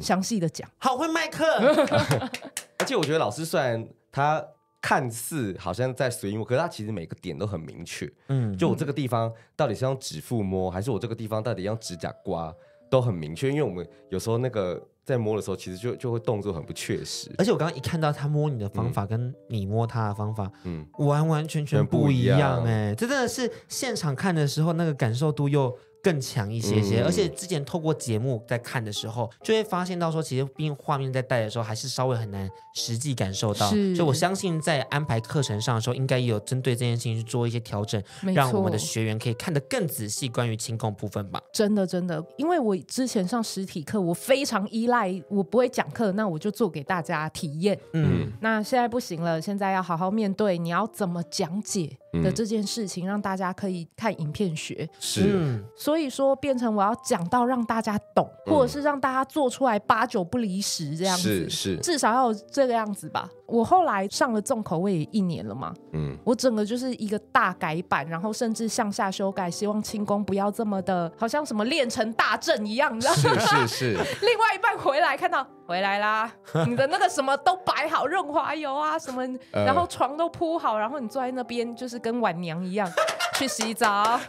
详细的讲。好会卖课，而且我觉得老师虽然他看似好像在随意可是他其实每个点都很明确。嗯，就我这个地方到底是用指腹摸，还是我这个地方到底用指甲刮，都很明确。因为我们有时候那个。在摸的时候，其实就就会动作很不确实，而且我刚刚一看到他摸你的方法，跟你摸他的方法，嗯，完完全全不一样，哎，真的是现场看的时候那个感受度又。更强一些些，而且之前透过节目在看的时候，就会发现到说，其实毕竟画面在带的时候，还是稍微很难实际感受到。所以我相信在安排课程上的时候，应该也有针对这件事情去做一些调整，让我们的学员可以看得更仔细。关于清控部分吧，真的真的，因为我之前上实体课，我非常依赖，我不会讲课，那我就做给大家体验。嗯，那现在不行了，现在要好好面对你要怎么讲解的这件事情，让大家可以看影片学。是，所所以说，变成我要讲到让大家懂，或者是让大家做出来八九不离十这样子，是是，至少要这个样子吧。我后来上了重口味一年了嘛，嗯，我整个就是一个大改版，然后甚至向下修改，希望轻功不要这么的，好像什么练成大阵一样你是是是。另外一半回来看到，回来啦，你的那个什么都摆好润滑油啊什么，然后床都铺好，然后你坐在那边就是跟晚娘一样去洗澡，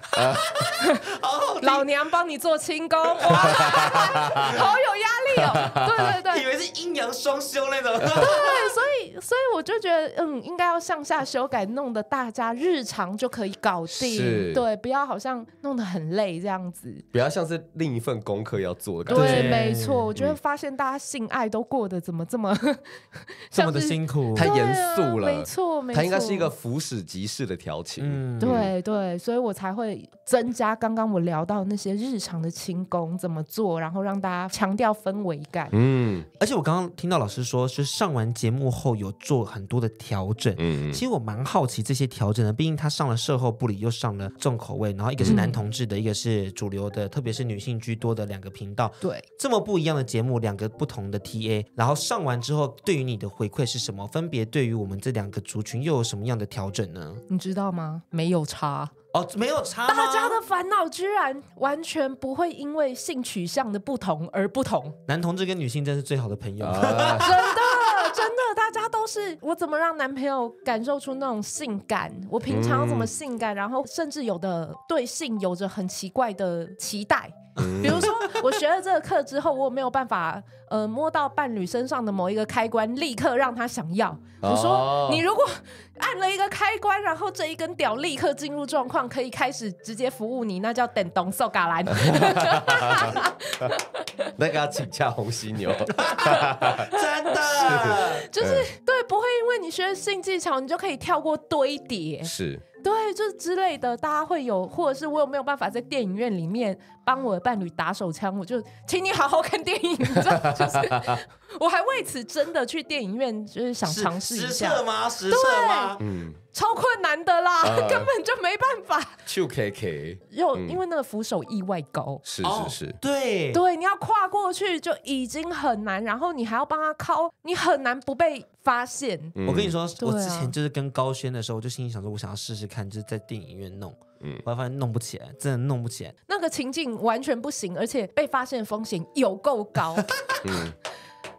好。老娘帮你做轻功，好有压力哦！对对对，以为是阴阳双修那种。对，所以所以我就觉得，嗯，应该要向下修改，弄得大家日常就可以搞定，对，不要好像弄得很累这样子，不要像是另一份功课要做。对，没错，我觉得发现大家性爱都过得怎么这么 这么的辛苦，太严肃了，没错没错，它应该是一个俯视即视的调情。嗯，对对，所以我才会增加刚刚我聊。到那些日常的轻功怎么做，然后让大家强调氛围感。嗯，而且我刚刚听到老师说是上完节目后有做很多的调整。嗯，其实我蛮好奇这些调整的，毕竟他上了社后部里又上了重口味，然后一个是男同志的，一个是主流的，特别是女性居多的两个频道。对，这么不一样的节目，两个不同的 T A，然后上完之后对于你的回馈是什么？分别对于我们这两个族群又有什么样的调整呢？你知道吗？没有差。哦，没有差。大家的烦恼居然完全不会因为性取向的不同而不同。男同志跟女性真是最好的朋友，真的，真的，大家都是。我怎么让男朋友感受出那种性感？我平常怎么性感？然后甚至有的对性有着很奇怪的期待。比如说，我学了这个课之后，我没有办法，呃，摸到伴侣身上的某一个开关，立刻让他想要。你说，你如果按了一个开关，然后这一根屌立刻进入状况，可以开始直接服务你，那叫等东搜嘎兰。那个要请假红犀牛。真的，就是对，不会因为你学性技巧，你就可以跳过堆叠。是，对，就是之类的，大家会有，或者是我有没有办法在电影院里面？帮我的伴侣打手枪，我就请你好好看电影。你知道吗？我还为此真的去电影院，就是想尝试一下 吗？失策吗？对，嗯，超困难的啦，根本就没办法。就 k k 又因为那个扶手意外高，是是是，对对，你要跨过去就已经很难，然后你还要帮他靠，你很难不被发现。我跟你说，我之前就是跟高轩的时候，我就心里想说，我想要试试看，就是在电影院弄。嗯，我发现弄不起来，真的弄不起来。那个情境完全不行，而且被发现风险有够高。嗯。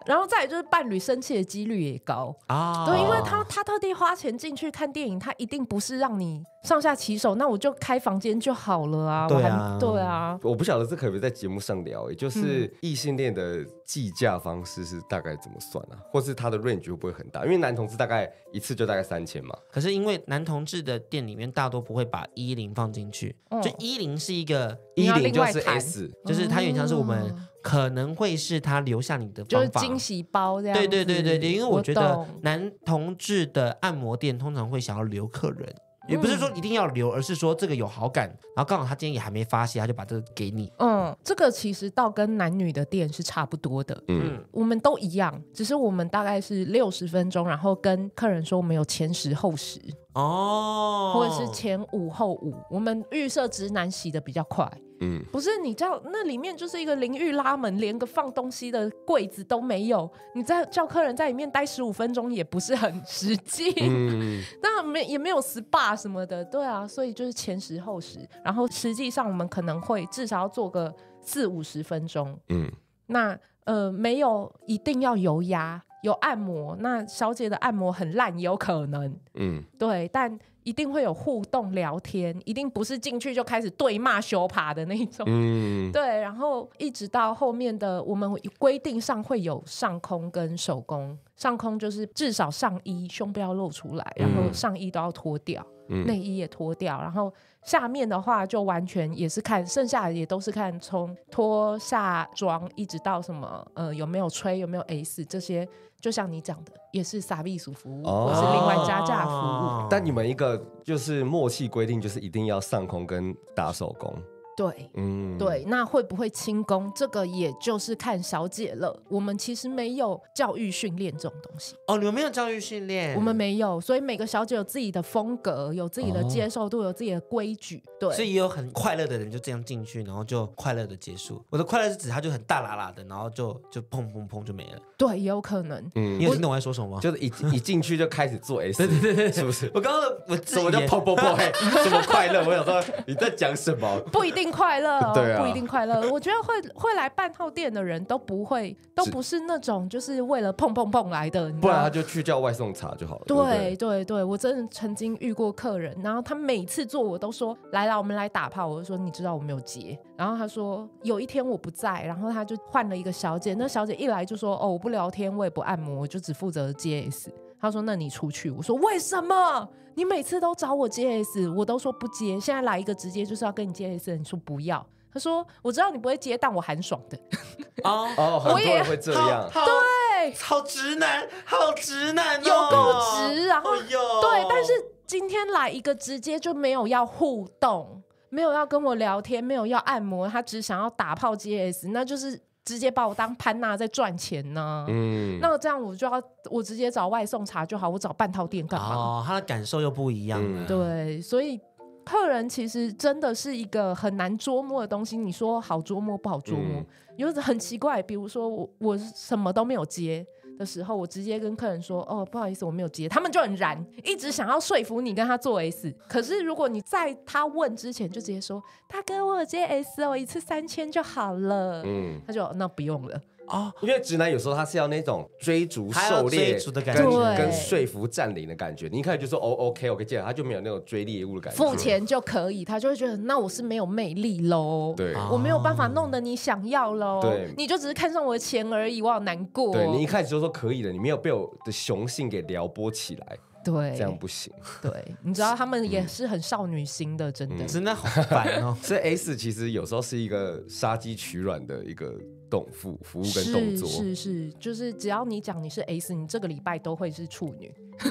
然后再就是伴侣生气的几率也高啊，对，因为他他特地花钱进去看电影，他一定不是让你上下其手，那我就开房间就好了啊，对啊，对啊，我不晓得这可不可以在节目上聊，也就是异性恋的计价方式是大概怎么算啊，或是他的 range 会不会很大？因为男同志大概一次就大概三千嘛，可是因为男同志的店里面大多不会把一零放进去，就一零是一个一零就是 S，就是它原像是我们。可能会是他留下你的方法，惊喜包这样。对对对对对，因为我觉得男同志的按摩店通常会想要留客人，也不是说一定要留，而是说这个有好感，然后刚好他今天也还没发泄，他就把这个给你。嗯，这个其实到跟男女的店是差不多的。嗯，我们都一样，只是我们大概是六十分钟，然后跟客人说我们有前十后十。哦，或者是前五后五，我们预设直男洗的比较快。嗯，不是，你知道那里面就是一个淋浴拉门，连个放东西的柜子都没有。你在叫客人在里面待十五分钟也不是很实际。嗯，那 没也没有 SPA 什么的，对啊，所以就是前十后十，然后实际上我们可能会至少要做个四五十分钟。嗯，那呃没有一定要油压。有按摩，那小姐的按摩很烂也有可能，嗯，对，但一定会有互动聊天，一定不是进去就开始对骂羞爬的那种，嗯，对，然后一直到后面的我们规定上会有上空跟手工，上空就是至少上衣胸不要露出来，然后上衣都要脱掉，内衣也脱掉，然后。下面的话就完全也是看，剩下的也都是看从脱下妆一直到什么，呃，有没有吹，有没有 S 这些，就像你讲的，也是撒币数服务，或是另外加价服务。但你们一个就是默契规定，就是一定要上空跟打手工。对，嗯，对，那会不会轻功？这个也就是看小姐了。我们其实没有教育训练这种东西。哦，你们没有教育训练？我们没有，所以每个小姐有自己的风格，有自己的接受度，有自己的规矩。对，所以也有很快乐的人就这样进去，然后就快乐的结束。我的快乐是指他就很大喇喇的，然后就就砰砰砰就没了。对，也有可能。嗯，你有听懂我在说什么？就是一一进去就开始做 S，对对对对，是不是？我刚刚我什么自砰砰语，什么快乐？我想说你在讲什么？不一定。快乐哦，不一定快乐。我觉得会会来办套店的人都不会，都不是那种就是为了碰碰碰来的。不然他就去叫外送茶就好了。对对对，我真的曾经遇过客人，然后他每次做我都说来了，我们来打炮。我就说你知道我没有接，然后他说有一天我不在，然后他就换了一个小姐。那小姐一来就说哦，我不聊天，我也不按摩，我就只负责接 S。他说那你出去，我说为什么？你每次都找我接 S，我都说不接。现在来一个直接就是要跟你接 S，你说不要。他说我知道你不会接，但我很爽的。哦哦，很多人会这样，对，好直男，好直男，有够直。然后对，但是今天来一个直接就没有要互动，没有要跟我聊天，没有要按摩，他只想要打炮接 S，那就是。直接把我当潘娜在赚钱呢，那这样我就要我直接找外送茶就好，我找半套店干嘛？哦，他的感受又不一样了。对，所以客人其实真的是一个很难捉摸的东西，你说好捉摸不好捉摸，有很奇怪。比如说我我什么都没有接。的时候，我直接跟客人说：“哦，不好意思，我没有接。”他们就很燃，一直想要说服你跟他做 S。可是如果你在他问之前就直接说：“大哥，我有接 S 哦，一次三千就好了。”嗯，他就那不用了。哦，因为直男有时候他是要那种追逐狩猎跟跟说服占领的感觉，你一始就说哦，OK，我可以进他就没有那种追猎物的感觉。付钱就可以，他就会觉得那我是没有魅力喽，我没有办法弄得你想要喽，你就只是看上我的钱而已，我好难过。对你一始就说可以的，你没有被我的雄性给撩拨起来，对，这样不行。对，你知道他们也是很少女心的，真的真的好烦哦。所以 S 其实有时候是一个杀鸡取卵的一个。动服服务跟动作，是是是，就是只要你讲你是 S，你这个礼拜都会是处女。靠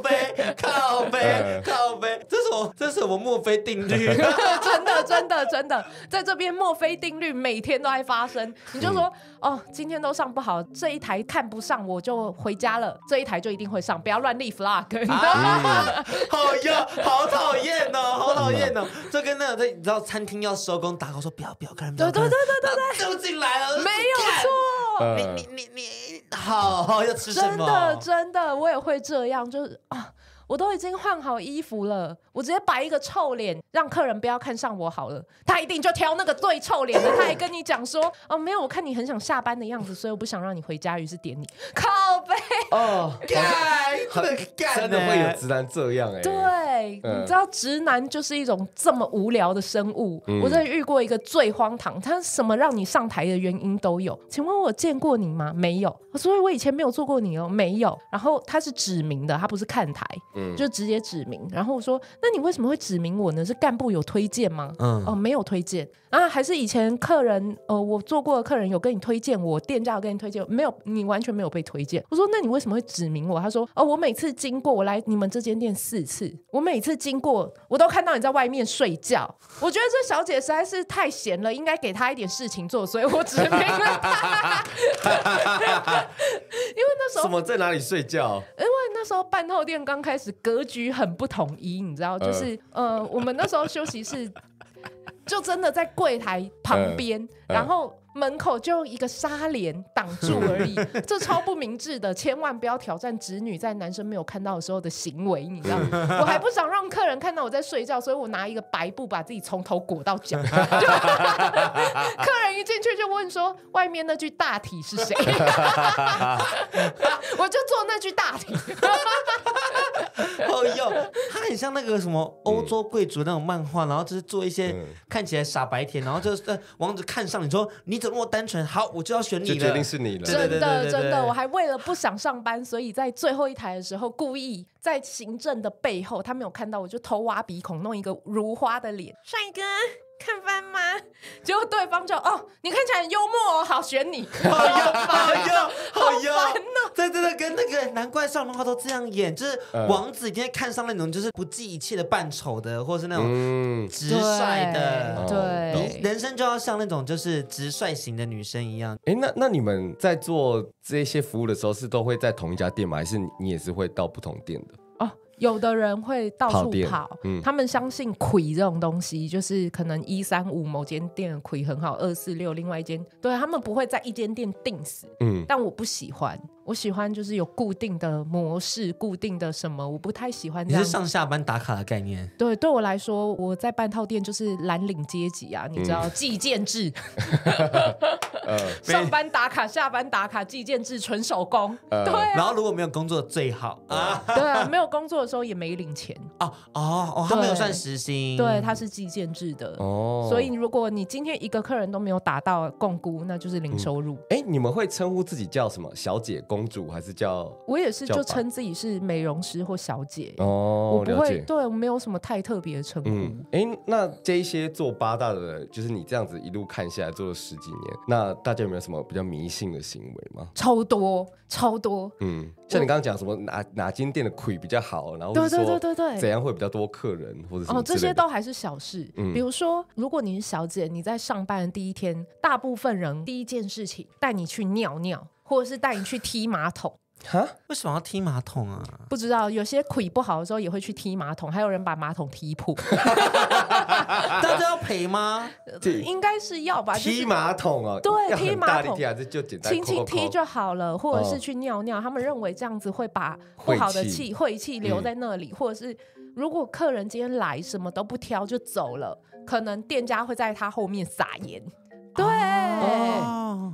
背，靠背，靠背，这是什么？这是什么墨菲定律？真的，真的，真的，在这边墨菲定律每天都在发生。你就说，哦，今天都上不好，这一台看不上，我就回家了。这一台就一定会上，不要乱立 flag。好呀，好讨厌哦，好讨厌哦。这跟那个，你知道，餐厅要收工，打狗说不要，不要，对对对对对，都进来了，没有错。你你你你。好，要吃什么？真的，真的，我也会这样，就是啊。我都已经换好衣服了，我直接摆一个臭脸，让客人不要看上我好了。他一定就挑那个最臭脸的。他还跟你讲说：“哦，没有，我看你很想下班的样子，所以我不想让你回家，于是点你靠背。”哦，真的真的会有直男这样哎？对，你知道直男就是一种这么无聊的生物。我真的遇过一个最荒唐，他什么让你上台的原因都有。请问我见过你吗？没有，所以我以前没有做过你哦，没有。然后他是指名的，他不是看台。嗯，就直接指名，然后我说，那你为什么会指名我呢？是干部有推荐吗？嗯，哦，没有推荐啊，还是以前客人，呃，我做过的客人有跟你推荐我，店家有跟你推荐，没有，你完全没有被推荐。我说，那你为什么会指名我？他说，哦，我每次经过，我来你们这间店四次，我每次经过，我都看到你在外面睡觉，我觉得这小姐实在是太闲了，应该给她一点事情做，所以我指名她。因为那时候什么在哪里睡觉？因为那时候半套店刚开始。格局很不统一，你知道，就是呃，我们那时候休息室就真的在柜台旁边，然后。门口就用一个纱帘挡住而已，这超不明智的，千万不要挑战侄女在男生没有看到的时候的行为，你知道吗？我还不想让客人看到我在睡觉，所以我拿一个白布把自己从头裹到脚。客人一进去就问说：“外面那具大体是谁？”我就做那具大体。哦呦，他很像那个什么欧洲贵族那种漫画，然后就是做一些看起来傻白甜，然后就是王子看上你说你。这么单纯，好，我就要选你了。你决定是你了。真的，真的，我还为了不想上班，所以在最后一台的时候，故意在行政的背后，他没有看到，我就偷挖鼻孔，弄一个如花的脸，帅哥。看翻吗？结果对方就哦，你看起来很幽默哦，好选你，好呀，好呀，好有，这真的跟那个《难怪少男》话都这样演，就是王子一定会看上那种就是不计一切的扮丑的，或是那种直率的，对，人生就要像那种就是直率型的女生一样。哎，那那你们在做这些服务的时候，是都会在同一家店吗？还是你也是会到不同店的？有的人会到处跑，他们相信魁这种东西，就是可能一三五某间店魁很好，二四六另外一间对，他们不会在一间店定死。嗯，但我不喜欢。我喜欢就是有固定的模式，固定的什么，我不太喜欢。你是上下班打卡的概念？对，对我来说，我在半套店就是蓝领阶级啊，你知道计件制，上班打卡，下班打卡，计件制，纯手工。对。然后如果没有工作最好啊。对啊，没有工作的时候也没领钱啊，哦哦，都没有算时薪。对，它是计件制的哦。所以如果你今天一个客人都没有达到共估，那就是零收入。哎，你们会称呼自己叫什么小姐工？公主还是叫我也是，就称自己是美容师或小姐哦。我不会，对，没有什么太特别的称呼。哎，那这些做八大的，就是你这样子一路看下来做了十几年，那大家有没有什么比较迷信的行为吗？超多，超多。嗯，像你刚刚讲什么哪哪间店的亏比较好，然后对对对对对，怎样会比较多客人，或者哦这些都还是小事。嗯，比如说，如果你是小姐你在上班的第一天，大部分人第一件事情带你去尿尿。或者是带你去踢马桶？哈？为什么要踢马桶啊？不知道，有些腿不好的时候也会去踢马桶，还有人把马桶踢破。大家要赔吗？应该是要吧。踢马桶啊？对，踢马桶就简单。轻轻踢就好了，或者是去尿尿，他们认为这样子会把不好的气晦气留在那里，或者是如果客人今天来什么都不挑就走了，可能店家会在他后面撒盐。对，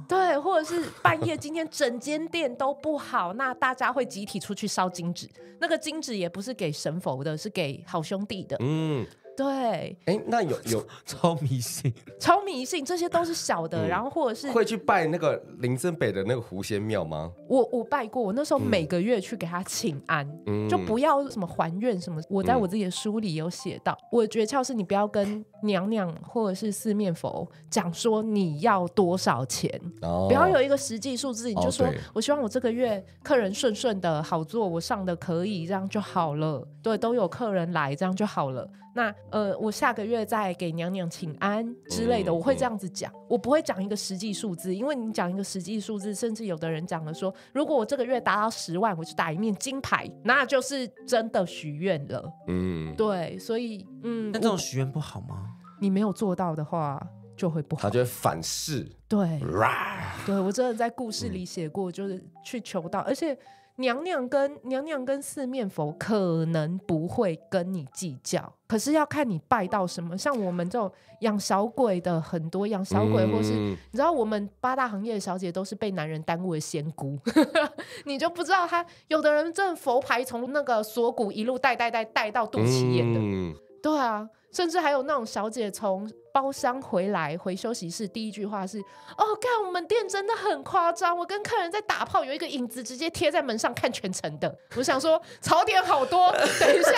对。或者是半夜，今天整间店都不好，那大家会集体出去烧金纸。那个金纸也不是给神佛的，是给好兄弟的。嗯。对，哎，那有有 超迷信，超迷信，这些都是小的，然后或者是会去拜那个林森北的那个狐仙庙吗？我我拜过，我那时候每个月去给他请安，就不要什么还愿什么。我在我自己的书里有写到，我的诀窍是你不要跟娘娘或者是四面佛讲说你要多少钱，不要有一个实际数字，你就说我希望我这个月客人顺顺的好做，我上的可以这样就好了。对，都有客人来这样就好了。那呃，我下个月再给娘娘请安之类的，我会这样子讲，我不会讲一个实际数字，因为你讲一个实际数字，甚至有的人讲了说，如果我这个月达到十万，我就打一面金牌，那就是真的许愿了。嗯，对，所以嗯，那这种许愿不好吗？你没有做到的话就会不好，他就会反噬。对，对我真的在故事里写过，就是去求到，而且。娘娘跟娘娘跟四面佛可能不会跟你计较，可是要看你拜到什么。像我们这种养小鬼的，很多养小鬼，或是你知道，我们八大行业的小姐都是被男人耽误的仙姑，你就不知道她有的人正佛牌从那个锁骨一路戴戴戴戴到肚脐眼的，对啊。甚至还有那种小姐从包厢回来回休息室，第一句话是：“哦，干，我们店真的很夸张，我跟客人在打炮，有一个影子直接贴在门上看全程的。”我想说，槽点好多。等一下，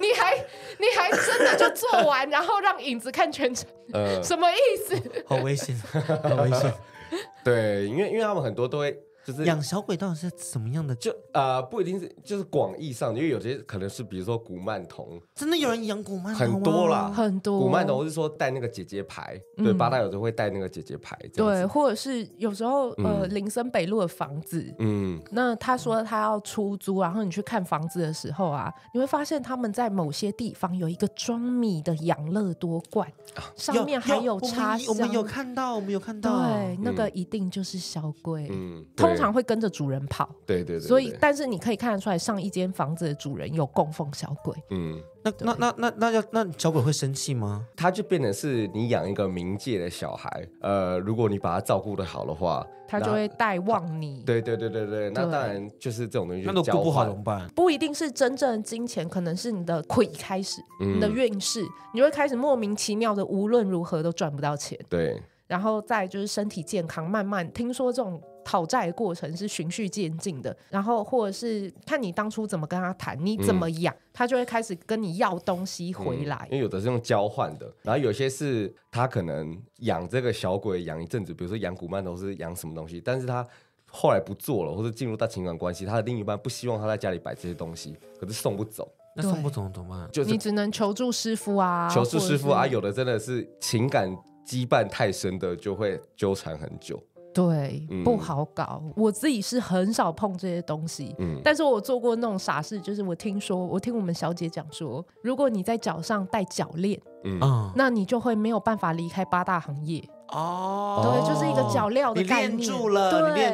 你还你还真的就做完，然后让影子看全程，什么意思？好危险，好危险。对，因为因为他们很多都会。养小鬼到底是怎么样的？就呃，不一定是，就是广义上，因为有些可能是，比如说古曼童，真的有人养古曼童很多啦，很多。古曼童是说带那个姐姐牌，对，八大有时候会带那个姐姐牌，对，或者是有时候呃，林森北路的房子，嗯，那他说他要出租，然后你去看房子的时候啊，你会发现他们在某些地方有一个装米的养乐多罐，上面还有叉，我们有看到，我们有看到，对，那个一定就是小鬼，嗯。常会跟着主人跑，对对对，所以但是你可以看得出来，上一间房子的主人有供奉小鬼，嗯，那那那那那要那小鬼会生气吗？他就变成是你养一个冥界的小孩，呃，如果你把他照顾的好的话，他就会带旺你，对对对对对，那当然就是这种东西，那都顾不好怎么办？不一定是真正的金钱，可能是你的亏开始，你的运势，你会开始莫名其妙的无论如何都赚不到钱，对，然后再就是身体健康，慢慢听说这种。讨债的过程是循序渐进的，然后或者是看你当初怎么跟他谈，你怎么养，他就会开始跟你要东西回来。因为有的是用交换的，然后有些是他可能养这个小鬼养一阵子，比如说养古曼都是养什么东西，但是他后来不做了，或者进入到情感关系，他的另一半不希望他在家里摆这些东西，可是送不走，那送不走怎么办？就是只能求助师傅啊，求助师傅啊。有的真的是情感羁绊太深的，就会纠缠很久。对，不好搞。我自己是很少碰这些东西，嗯，但是我做过那种傻事，就是我听说，我听我们小姐讲说，如果你在脚上戴脚链，嗯，那你就会没有办法离开八大行业哦。对，就是一个脚镣的概念，对，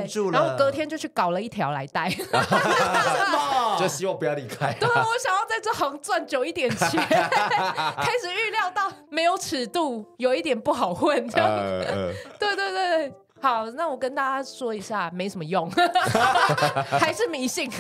住了。然后隔天就去搞了一条来戴 就希望不要离开。对，我想要在这行赚久一点钱，开始预料到没有尺度，有一点不好混。对对对。好，那我跟大家说一下，没什么用，还是迷信，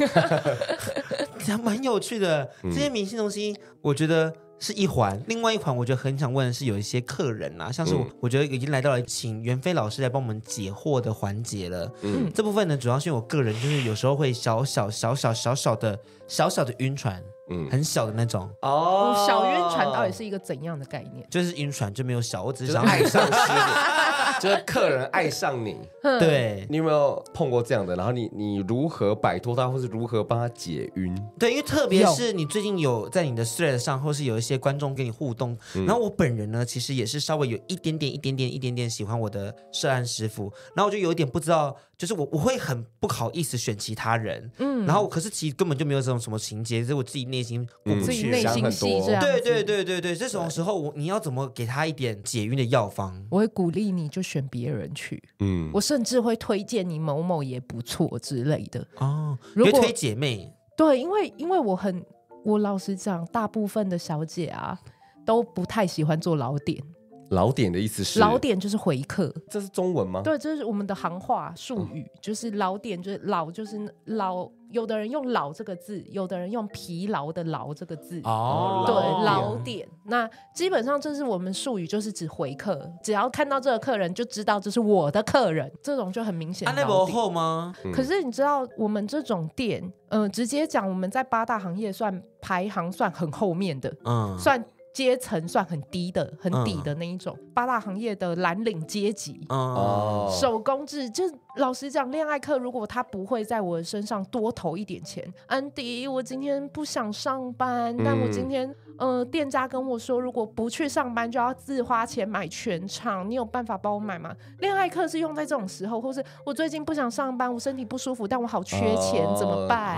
蛮有趣的。这些迷信东西，我觉得是一环。另外一环，我觉得很想问的是，有一些客人啊，像是我，我觉得已经来到了请袁飞老师来帮我们解惑的环节了。嗯，这部分呢，主要是我个人，就是有时候会小小小小小小的小小的晕船。嗯，很小的那种哦。小晕船到底是一个怎样的概念？就是晕船就没有小，我只是想爱上师傅，就是客人爱上你。对，你有没有碰过这样的？然后你你如何摆脱他，或是如何帮他解晕？对，因为特别是你最近有在你的 thread 上，或是有一些观众跟你互动。然后我本人呢，其实也是稍微有一点点、一点点、一点点喜欢我的涉案师傅。然后我就有一点不知道，就是我我会很不好意思选其他人。嗯，然后可是其实根本就没有这种什么情节，是我自己。内心，自己内心戏这样，对对对对对。这种时候，我你要怎么给他一点解晕的药方？我会鼓励你，就选别人去。嗯，我甚至会推荐你某某也不错之类的。哦，别推姐妹。对，因为因为我很，我老实讲，大部分的小姐啊都不太喜欢做老点。老点的意思是？老点就是回客，这是中文吗？对，这是我们的行话术语，就是老点，就是老就是老。有的人用“老”这个字，有的人用“疲劳”的“劳”这个字。哦，对，老点。那基本上这是我们术语，就是指回客。只要看到这个客人，就知道这是我的客人，这种就很明显。那不后吗？可是你知道，我们这种店，嗯，直接讲，我们在八大行业算排行，算很后面的，嗯，算。阶层算很低的、很底的那一种，八大行业的蓝领阶级，哦，手工制。就老实讲，恋爱课如果他不会在我身上多投一点钱，安迪，我今天不想上班，但我今天呃，店家跟我说，如果不去上班就要自花钱买全场，你有办法帮我买吗？恋爱课是用在这种时候，或是我最近不想上班，我身体不舒服，但我好缺钱，怎么办？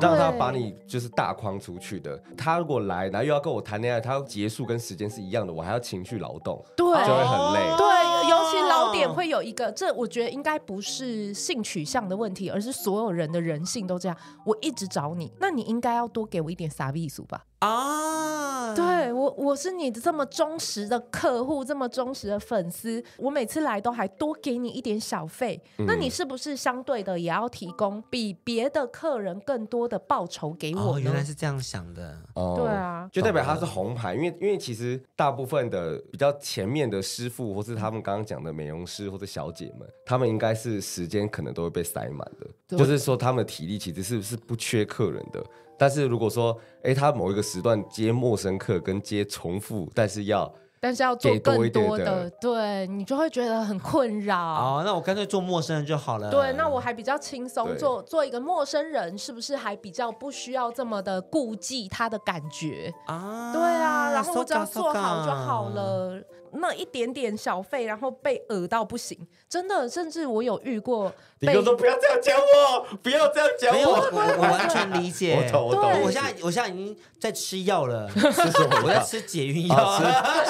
让他把你就是大框出去的，他如果来，然后又要跟我谈恋爱，他。结束跟时间是一样的，我还要情绪劳动，对，就会很累。对，尤其老点会有一个，这我觉得应该不是性取向的问题，而是所有人的人性都这样。我一直找你，那你应该要多给我一点撒逼数吧。啊，对我我是你这么忠实的客户，这么忠实的粉丝，我每次来都还多给你一点小费，那你是不是相对的也要提供比别的客人更多的报酬给我原来是这样想的，对啊，就代表他是红牌，因为因为其实大部分的比较前面的师傅，或是他们刚刚讲的美容师或者小姐们，他们应该是时间可能都会被塞满的，就是说他们的体力其实是不是不缺客人的。但是如果说，哎，他某一个时段接陌生客跟接重复，但是要，但是要做更多的，对你就会觉得很困扰。哦，那我干脆做陌生人就好了。对，那我还比较轻松，做做一个陌生人，是不是还比较不需要这么的顾忌他的感觉？啊，对啊，然后只要做好就好了。那一点点小费，然后被讹到不行，真的，甚至我有遇过。你说不要这样讲我，不要这样讲我，我完全理解，我懂我懂。我现在我现在已经在吃药了，我在吃解晕药，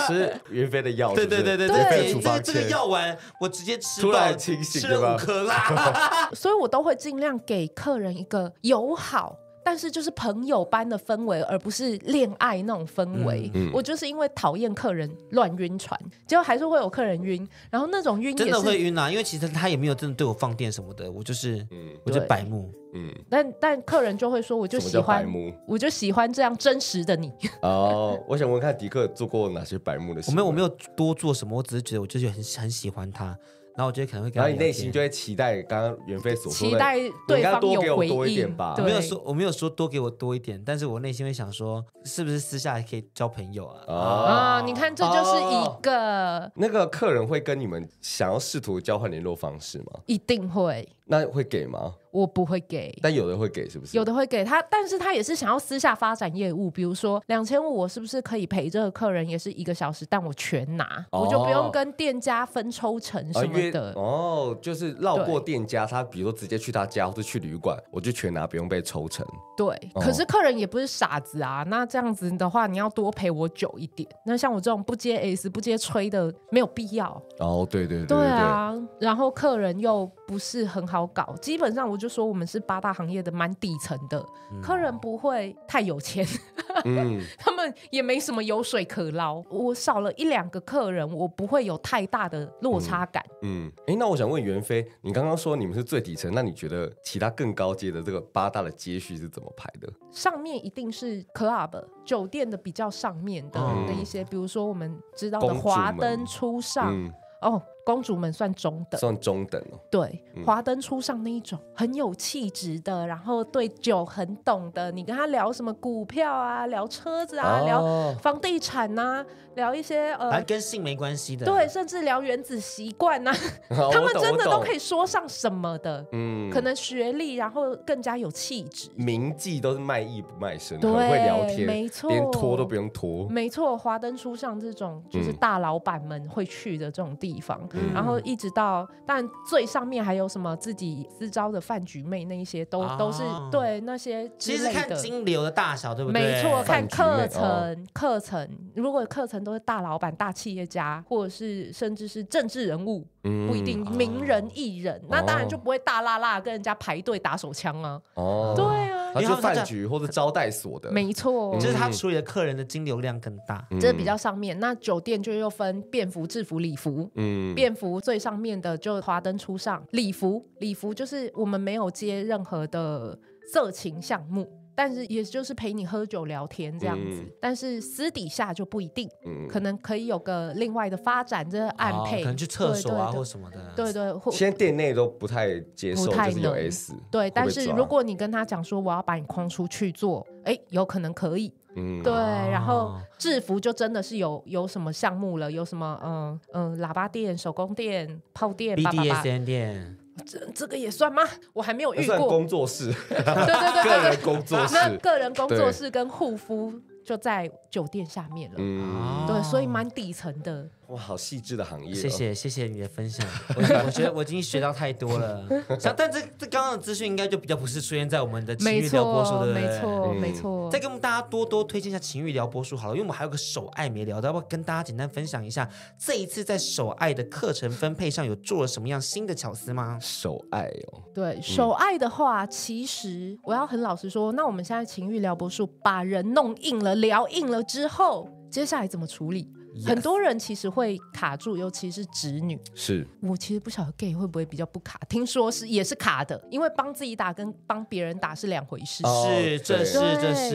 吃云飞的药。对对对对对，这个这个药丸我直接吃出来清醒，吃了五颗啦。所以，我都会尽量给客人一个友好。但是就是朋友般的氛围，而不是恋爱那种氛围。我就是因为讨厌客人乱晕船，结果还是会有客人晕。然后那种晕真的会晕啊，因为其实他也没有真的对我放电什么的。我就是，我就白目。嗯。但但客人就会说，我就喜欢，我就喜欢这样真实的你。哦，我想问看迪克做过哪些白目的？我没有，我没有多做什么，我只是觉得我就很很喜欢他。然后我觉得可能会，然后你内心就会期待刚刚袁飞所说，期待对方多给我多一点吧。我没有说我没有说多给我多一点，但是我内心会想说，是不是私下还可以交朋友啊？啊，你看这就是一个那个客人会跟你们想要试图交换联络方式吗？一定会。那会给吗？我不会给，但有的会给，是不是？有的会给他，但是他也是想要私下发展业务。比如说两千五，我是不是可以陪这个客人也是一个小时，但我全拿，我就不用跟店家分抽成什么的。哦，就是绕过店家，他比如说直接去他家或者去旅馆，我就全拿，不用被抽成。对，可是客人也不是傻子啊，那这样子的话，你要多陪我久一点。那像我这种不接 S 不接吹的，没有必要。哦，对对对。对啊，然后客人又不是很好搞，基本上我。就说我们是八大行业的蛮底层的，客人不会太有钱，嗯，他们也没什么油水可捞。我少了一两个客人，我不会有太大的落差感。嗯，哎，那我想问袁飞，你刚刚说你们是最底层，那你觉得其他更高阶的这个八大，的接序是怎么排的？上面一定是 club 酒店的比较上面的的一些，比如说我们知道的华灯初上，哦。公主们算中等，算中等哦。对，华灯初上那一种很有气质的，然后对酒很懂的，你跟他聊什么股票啊，聊车子啊，聊房地产呐，聊一些呃，还跟性没关系的。对，甚至聊原子习惯呐，他们真的都可以说上什么的。嗯，可能学历，然后更加有气质。名妓都是卖艺不卖身，会聊天，没错，连拖都不用拖。没错，华灯初上这种就是大老板们会去的这种地方。然后一直到，但最上面还有什么自己私招的饭局妹那一些，都都是对那些。其实看金流的大小，对不对？没错，看课程，课程如果课程都是大老板、大企业家，或者是甚至是政治人物。不一定名人艺人，那当然就不会大拉拉跟人家排队打手枪啊。哦，对啊，他是饭局或者招待所的，没错，就是他处理的客人的金流量更大，这是比较上面。那酒店就又分便服、制服、礼服。嗯，便服最上面的就华灯初上，礼服礼服就是我们没有接任何的色情项目。但是也就是陪你喝酒聊天这样子，但是私底下就不一定，可能可以有个另外的发展，这暗配可能去厕所啊或什么的，对对。现在店内都不太接受这种 S，对。但是如果你跟他讲说我要把你框出去做，哎，有可能可以，嗯，对。然后制服就真的是有有什么项目了，有什么嗯嗯喇叭店、手工店、泡店、BDSN 店。这这个也算吗？我还没有遇过工作室，对对对对对，工作室个人工作室跟护肤就在酒店下面了，对，所以蛮底层的。哇，好细致的行业！谢谢，谢谢你的分享。我我觉得我已经学到太多了。像，但这这刚刚的资讯应该就比较不是出现在我们的情欲聊播书，的，没错，没错。再跟我们大家多多推荐一下情欲聊播书好了，因为我们还有个手爱没聊，要不要跟大家简单分享一下？这一次在手爱的课程分配上有做了什么样新的巧思吗？手爱哦。对，手爱的话，其实我要很老实说，那我们现在情欲聊播书把人弄硬了，聊硬了之后，接下来怎么处理？很多人其实会卡住，尤其是直女。是我其实不晓得 gay 会不会比较不卡，听说是也是卡的，因为帮自己打跟帮别人打是两回事。是，这是这是。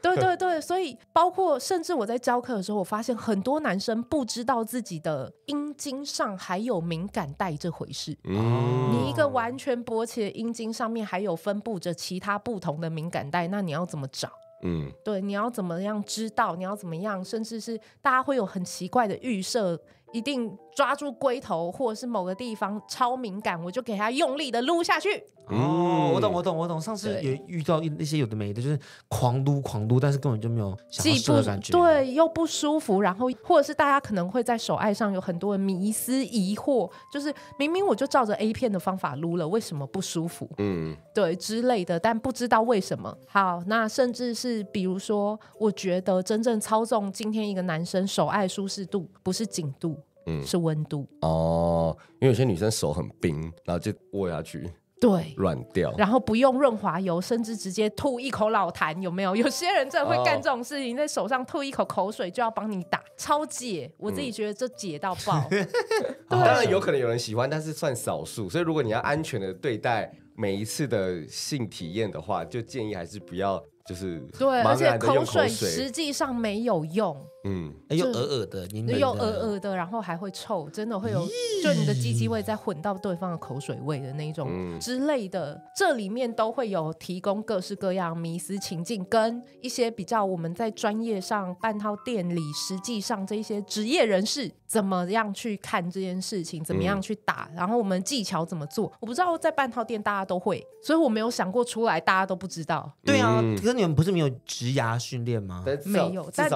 对对对对，所以包括甚至我在教课的时候，我发现很多男生不知道自己的阴茎上还有敏感带这回事。哦。你一个完全勃起的阴茎上面还有分布着其他不同的敏感带，那你要怎么找？嗯，对，你要怎么样知道？你要怎么样？甚至是大家会有很奇怪的预设，一定。抓住龟头或者是某个地方超敏感，我就给它用力的撸下去。哦，我懂，我懂，我懂。上次也遇到那些有的没的，就是狂撸狂撸，但是根本就没有享受的感觉。对，又不舒服。然后，或者是大家可能会在手爱上有很多的迷思疑惑，就是明明我就照着 A 片的方法撸了，为什么不舒服？嗯，对之类的，但不知道为什么。好，那甚至是比如说，我觉得真正操纵今天一个男生手爱舒适度不是紧度。嗯，是温度哦，因为有些女生手很冰，然后就握下去，对，软掉，然后不用润滑油，甚至直接吐一口老痰，有没有？有些人真的会干这种事情，在手上吐一口口水就要帮你打，超解，我自己觉得这解到爆。当然有可能有人喜欢，但是算少数，所以如果你要安全的对待每一次的性体验的话，就建议还是不要，就是对，而且口水实际上没有用。嗯，又恶恶的，又恶恶的，然后还会臭，真的会有，就你的鸡鸡味再混到对方的口水味的那种之类的，这里面都会有提供各式各样迷思情境跟一些比较我们在专业上半套店里实际上这些职业人士怎么样去看这件事情，怎么样去打，然后我们技巧怎么做，我不知道在半套店大家都会，所以我没有想过出来大家都不知道。对啊，是你们不是没有职牙训练吗？没有，但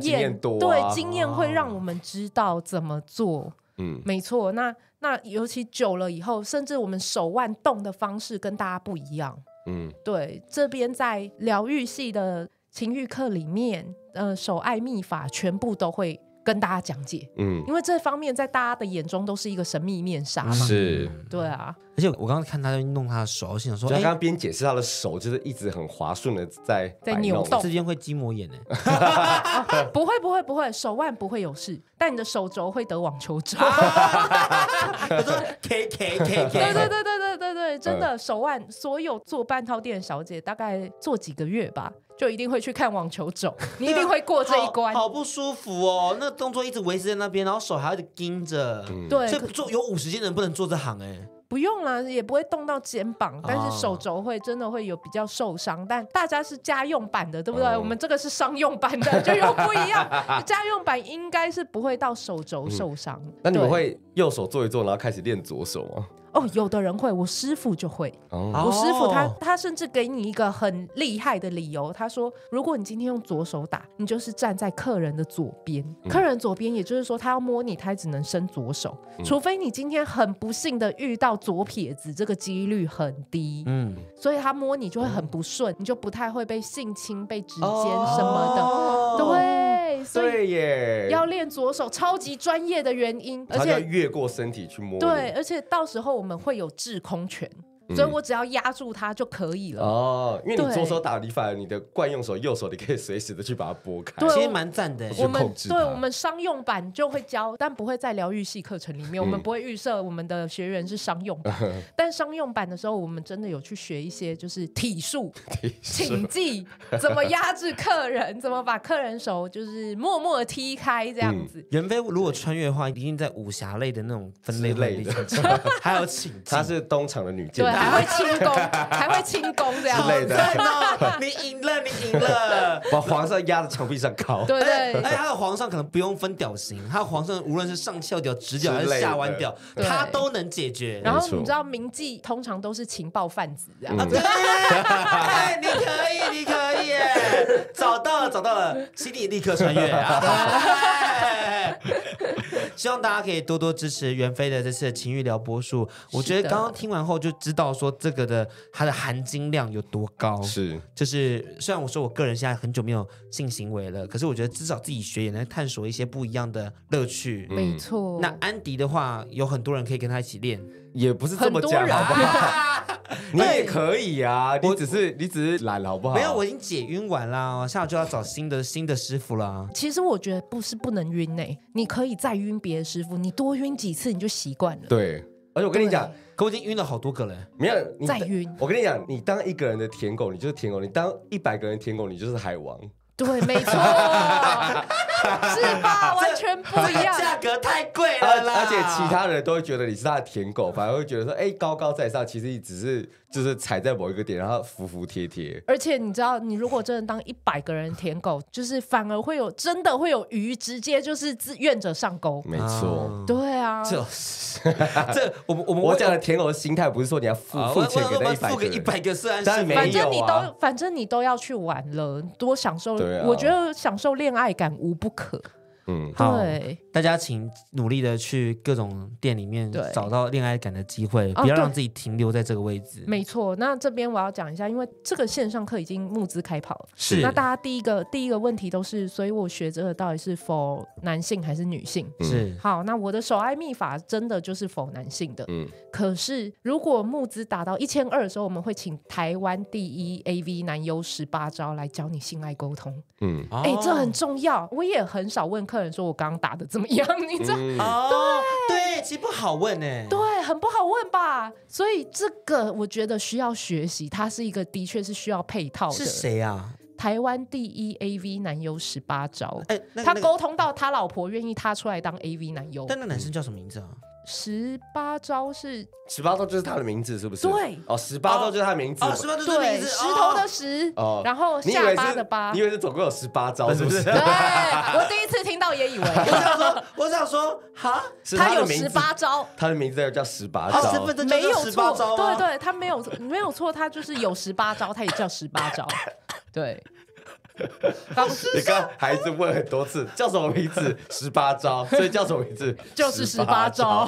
经验。多对经验会让我们知道怎么做，嗯，没错。那那尤其久了以后，甚至我们手腕动的方式跟大家不一样，嗯，对。这边在疗愈系的情欲课里面，嗯，手爱秘法全部都会。跟大家讲解，嗯，因为这方面在大家的眼中都是一个神秘面纱嘛，是，对啊。而且我刚刚看他弄他的手，我心想说，刚刚边解释他的手就是一直很滑顺的在在扭动，之间会肌膜炎呢？不会不会不会，手腕不会有事，但你的手肘会得网球肘。我说，K K K K，对对对对对对对，真的，手腕所有做半套店小姐大概做几个月吧。就一定会去看网球肘，你一定会过这一关。好不舒服哦，那动作一直维持在那边，然后手还要一直盯着。对，所以做有五十斤人不能做这行哎。不用啦，也不会动到肩膀，但是手肘会真的会有比较受伤。但大家是家用版的，对不对？我们这个是商用版的，就又不一样。家用版应该是不会到手肘受伤。那你们会右手做一做，然后开始练左手吗？哦，有的人会，我师傅就会。我师傅他他甚至给你一个很厉害的理由，他说，如果你今天用左手打，你就是站在客人的左边，客人左边，也就是说他要摸你，他只能伸左手，除非你今天很不幸的遇到左撇子，这个几率很低，嗯，所以他摸你就会很不顺，你就不太会被性侵、被指尖什么的，对。对耶，要练左手超级专业的原因，而且越过身体去摸。对，而且到时候我们会有制空权。所以我只要压住他就可以了。哦，因为你左手打理发，你的惯用手右手，你可以随时的去把它拨开。对，其实蛮赞的。我们对，我们商用版就会教，但不会在疗愈系课程里面，我们不会预设我们的学员是商用。版。但商用版的时候，我们真的有去学一些就是体术，请记怎么压制客人，怎么把客人手就是默默踢开这样子。袁飞如果穿越的话，一定在武侠类的那种分类类的，还有请她他是东厂的女剑。还会轻功，还 会轻功，这样子。的，你赢了，你赢了。把皇上压在墙壁上烤。对对。他有皇上可能不用分屌型，他皇上无论是上翘屌、直角还是下弯屌，他都能解决。然后你知道名妓通常都是情报贩子这样。对，你可以，你可以，找到了，找到了，请 你立刻穿越。希望大家可以多多支持袁飞的这次情欲撩播术。我觉得刚刚听完后就知道说这个的它的含金量有多高。是，就是虽然我说我个人现在很久没有性行为了，可是我觉得至少自己学也能探索一些不一样的乐趣。没错。那安迪的话，有很多人可以跟他一起练。也不是这么讲，好不好？你也可以啊，你只是你只是懒，好不好？没有，我已经解晕完啦，下午就要找新的新的师傅啦。其实我觉得不是不能晕呢，你可以再晕别的师傅，你多晕几次你就习惯了。对，而且我跟你讲，我已经晕了好多个人，没有你再晕。我跟你讲，你当一个人的舔狗，你就是舔狗；你当一百个人舔狗，你就是海王。对，没错。是吧？完全不一样。价格太贵了啦！而且其他人都会觉得你是他的舔狗，反而会觉得说：“哎，高高在上。”其实你只是就是踩在某一个点，然后服服帖帖。而且你知道，你如果真的当一百个人舔狗，就是反而会有真的会有鱼直接就是志愿者上钩。没错。对啊。就是这我我们我讲的舔狗的心态，不是说你要付付钱给一百个，付给一百个虽但是没有反正你都反正你都要去玩了，多享受。我觉得享受恋爱感无不。可。嗯，好，大家请努力的去各种店里面，对，找到恋爱感的机会，不要让自己停留在这个位置。没错，那这边我要讲一下，因为这个线上课已经募资开跑了，是。那大家第一个第一个问题都是，所以我学这个到底是否男性还是女性？是。好，那我的手爱秘法真的就是否男性的，嗯。可是如果募资达到一千二的时候，我们会请台湾第一 AV 男优十八招来教你性爱沟通，嗯。哎，这很重要，我也很少问。客人说我刚刚打的怎么样？你知道？哦，对，其实不好问哎，对，很不好问吧？所以这个我觉得需要学习，他是一个的确是需要配套。的。是谁啊？台湾第一 AV 男优十八招？他沟通到他老婆愿意他出来当 AV 男优，但那男生叫什么名字啊？十八招是十八招，就是他的名字，是不是？对，哦，十八招就是他的名字。哦，十八招是名字，石头的石，哦，然后下巴的巴，你以为是总共有十八招，是不是？对，我第一次听到也以为。我想说，我想说，哈，他有十八招，他的名字又叫十八招，没有错，对对，他没有没有错，他就是有十八招，他也叫十八招，对。好 时你一孩子问很多次叫什么名字？十八招，所以叫什么名字？就是十八招，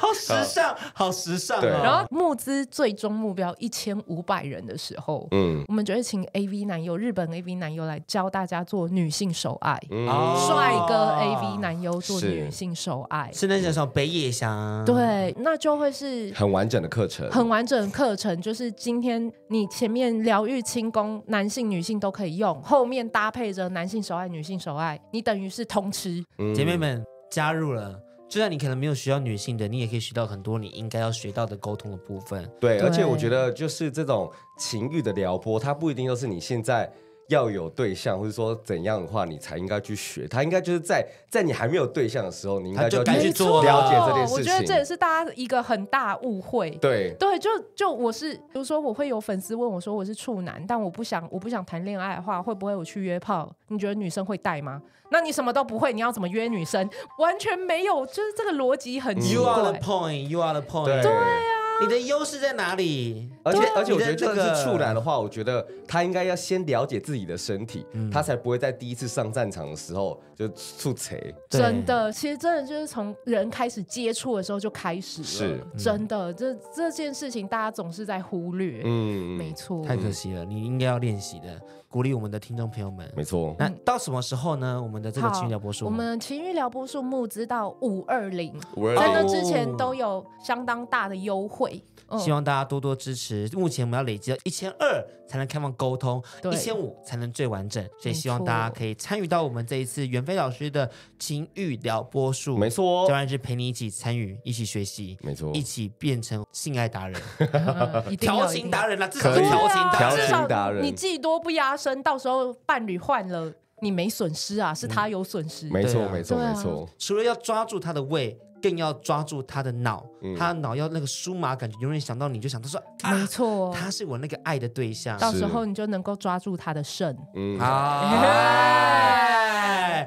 好时尚，好时尚啊！然后募资最终目标一千五百人的时候，嗯，我们就会请 A V 男优，日本 A V 男优来教大家做女性手爱，帅哥 A V 男优做女性手爱，是那叫什么北野翔，对，那就会是很完整的课程，很完整的课程，就是今天你前面疗愈轻功，男性女性都可以。以用后面搭配着男性手爱女性手爱，你等于是通吃。姐妹们加入了，就算你可能没有学到女性的，你也可以学到很多你应该要学到的沟通的部分。对，而且我觉得就是这种情欲的撩拨，它不一定都是你现在。要有对象，或者说怎样的话，你才应该去学。他应该就是在在你还没有对象的时候，你应该就该去做了解这件事情。我觉得这也是大家一个很大误会。对对，就就我是，比如说我会有粉丝问我说我是处男，但我不想我不想谈恋爱的话，会不会我去约炮？你觉得女生会带吗？那你什么都不会，你要怎么约女生？完全没有，就是这个逻辑很。You are the point. You are the point. 对呀。你的优势在哪里？而且而且，我觉得这个处男的话，我觉得他应该要先了解自己的身体，他才不会在第一次上战场的时候就处贼。真的，其实真的就是从人开始接触的时候就开始了。是，真的，这这件事情大家总是在忽略。嗯，没错，太可惜了，你应该要练习的。鼓励我们的听众朋友们，没错。那到什么时候呢？我们的这个情绪聊播数，我们情绪聊播数募资到五二零，在那之前都有相当大的优惠。希望大家多多支持。目前我们要累积到一千二才能开放沟通，一千五才能最完整。所以希望大家可以参与到我们这一次袁飞老师的情欲撩拨术，没错，教练是陪你一起参与、一起学习，没错，一起变成性爱达人、调情达人啊！至少调情达人，至少你技多不压身，到时候伴侣换了。你没损失啊，是他有损失。没错，没错，没错。除了要抓住他的胃，更要抓住他的脑。他的脑要那个酥麻感觉，有人想到你就想，他说没错，他是我那个爱的对象。到时候你就能够抓住他的肾。好，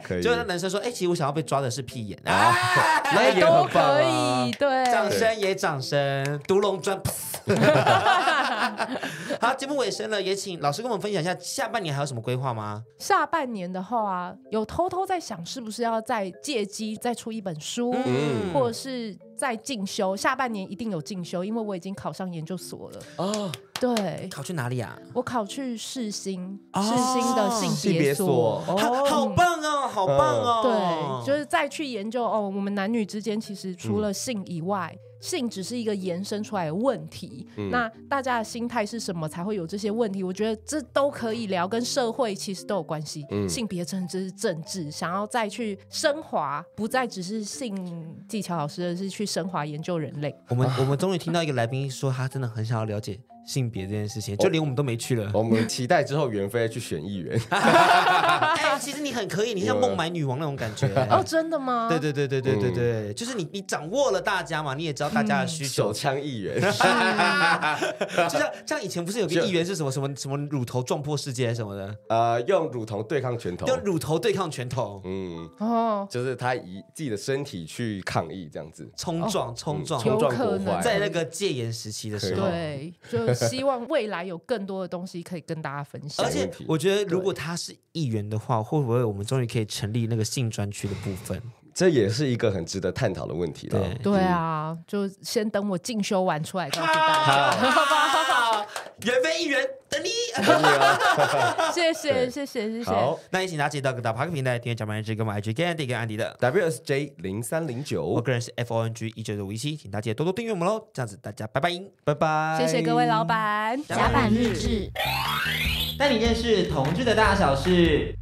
可以。就是男生说，哎，其实我想要被抓的是屁眼，那都可以。对，掌声也掌声，独龙尊。好，节目尾声了，也请老师跟我们分享一下下半年还有什么规划吗？下半年的话，有偷偷在想，是不是要再借机再出一本书，或者是再进修。下半年一定有进修，因为我已经考上研究所了。哦，对，考去哪里啊？我考去世新，世新的性别所。哦，好棒哦，好棒哦。对，就是再去研究哦，我们男女之间其实除了性以外。性只是一个延伸出来的问题，那大家的心态是什么，才会有这些问题？我觉得这都可以聊，跟社会其实都有关系。性别政治、政治，想要再去升华，不再只是性技巧老师，而是去升华研究人类。我们我们终于听到一个来宾说，他真的很想要了解。性别这件事情，就连我们都没去了。我们期待之后袁飞去选议员。其实你很可以，你像孟买女王那种感觉。哦，真的吗？对对对对对对对，就是你，你掌握了大家嘛，你也知道大家的需求。枪议员，就像像以前不是有个议员是什么什么什么乳头撞破世界什么的？呃，用乳头对抗拳头。用乳头对抗拳头。嗯。哦。就是他以自己的身体去抗议，这样子。冲撞，冲撞，冲撞破坏。在那个戒严时期的时候，对。希望未来有更多的东西可以跟大家分享。而且，我觉得如果他是议员的话，会不会我们终于可以成立那个性专区的部分？这也是一个很值得探讨的问题。对对啊，就先等我进修完出来告诉大家。原飞一员等你，谢谢谢谢谢谢，好，那一起拿起 p a r k 平台订阅《甲板日志》跟我们 i g 跟 Andy 跟 a 的 WSJ 零三零九，我个人是 FONG 一九九一七，请大家多多订阅我们喽，这样子大家拜拜拜拜，谢谢各位老板，《甲板日志》带你认识同志的大小事。